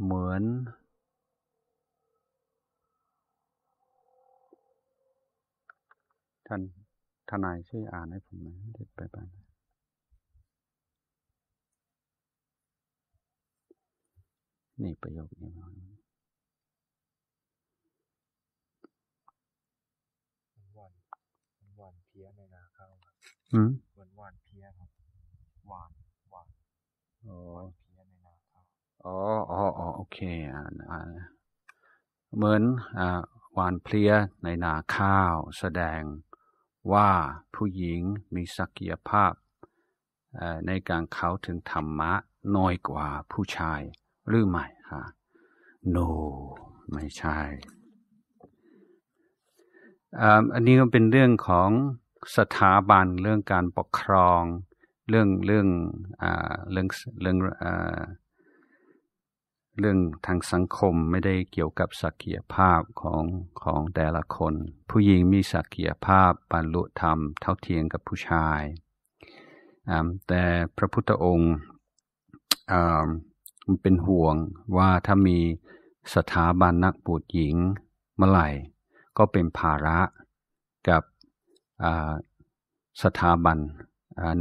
เหมือนท่านทนายช่วยอ่านให้ผมหน่อยเด็ดไปไปนี่ประโยคนี้วันวันเพี้ยในนาข้าวอืมอ๋ออ๋อโอเคอ่าเหมือนอ่าวานเพลียในนาข้าวแสดงว่าผู้หญิงมีศักยภาพในการเข้าถึงธรรมะน้อยกว่าผู้ชายหรือไม่ฮะ no ไม่ใช่อันนี้ก็เป็นเรื่องของสถาบันเรื่องการปกครองเรื่องเรื่องอ่าเรื่องเรื่องอ่าเรื่องทางสังคมไม่ได้เกี่ยวกับศักยภาพของของแต่ละคน ผู้หญิงมีศักยภาพบรรลุธรรมเท่าเทียมกับผู้ชาย แต่พระพุทธองค์มันเป็นห่วงว่าถ้ามีสถาบันนักบวชหญิงเมื่อไหร่ ก็เป็นภาระกับสถาบัน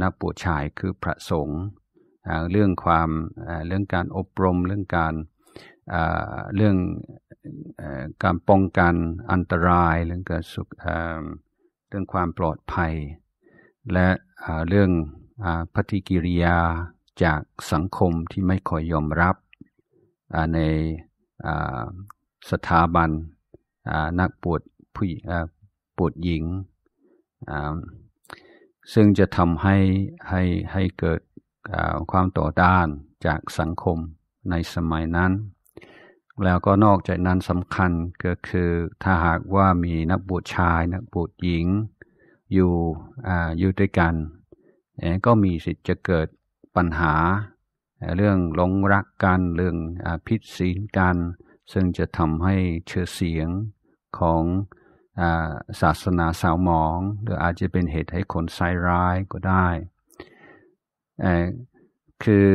นับปดชายคือพระสงฆ์เรื่องความเรื่องการอบรมเรื่องการเรื่องการป้องกันอันตรายเรื่องการสุขเรื่องความปลอดภัย และเรื่องปฏิกิริยาจากสังคมที่ไม่ค่อยยอมรับในสถาบันนักปวดผู้ปวดหญิงซึ่งจะทำให้ให้ให้เกิดความต่อต้านจากสังคมในสมัยนั้น แล้วก็นอกจากนั้นสำคัญก็คือถ้าหากว่ามีนักบวชชาย นักบวชหญิงอยู่ออยู่ด้วยกัน ก็มีสิทธิ์จะเกิดปัญหาเรื่องหลงรักกัน เรื่องอพิษศีลกัน ซึ่งจะทำให้เชื่อเสียงของศาสนาสาวหมอง หรืออาจจะเป็นเหตุให้คนใส่ร้ายก็ได้ คือ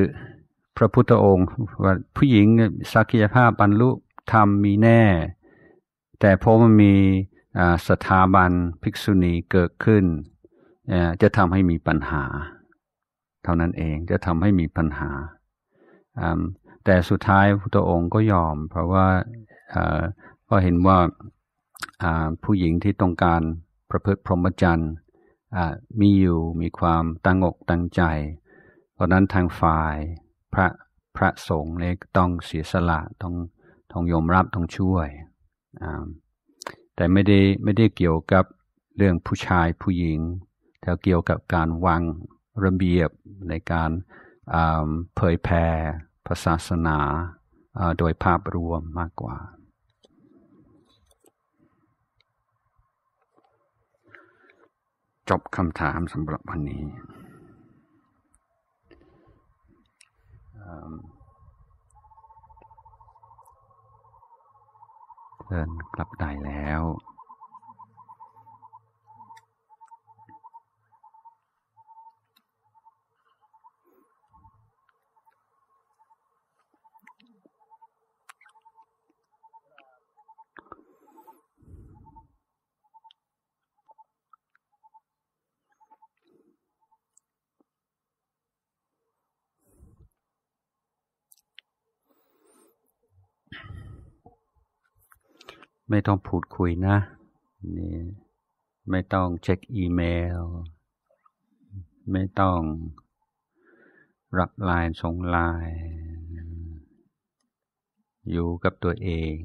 พระพุทธองค์ว่าผู้หญิงศักยภาพบรรลุธรรมมีแน่ แต่พอมันมีสถาบันภิกษุณีเกิดขึ้น จะทำให้มีปัญหา เท่านั้นเองจะทำให้มีปัญหา แต่สุดท้ายพระพุทธองค์ก็ยอม เพราะว่าก็เห็นว่าผู้หญิงที่ต้องการประพฤติพรหมจรรย์มีอยู่มีความตั้งอกตั้งใจเพราะนั้นทางฝ่าย พระพระสงฆ์เนี่ยต้องเสียสละต้องต้องยอมรับต้องช่วย แต่ไม่ได้ไม่ได้เกี่ยวกับเรื่องผู้ชายผู้หญิง แต่เกี่ยวกับการวางระเบียบในการเผยแพร่ศาสนาโดยภาพรวมมากกว่าจบคำถามสำหรับวันนี้เดินกลับได้แล้วไม่ต้องพูดคุยนะ นี่ไม่ต้องเช็คอีเมล ไม่ต้องรับไลน์ส่งไลน์อยู่กับตัวเอง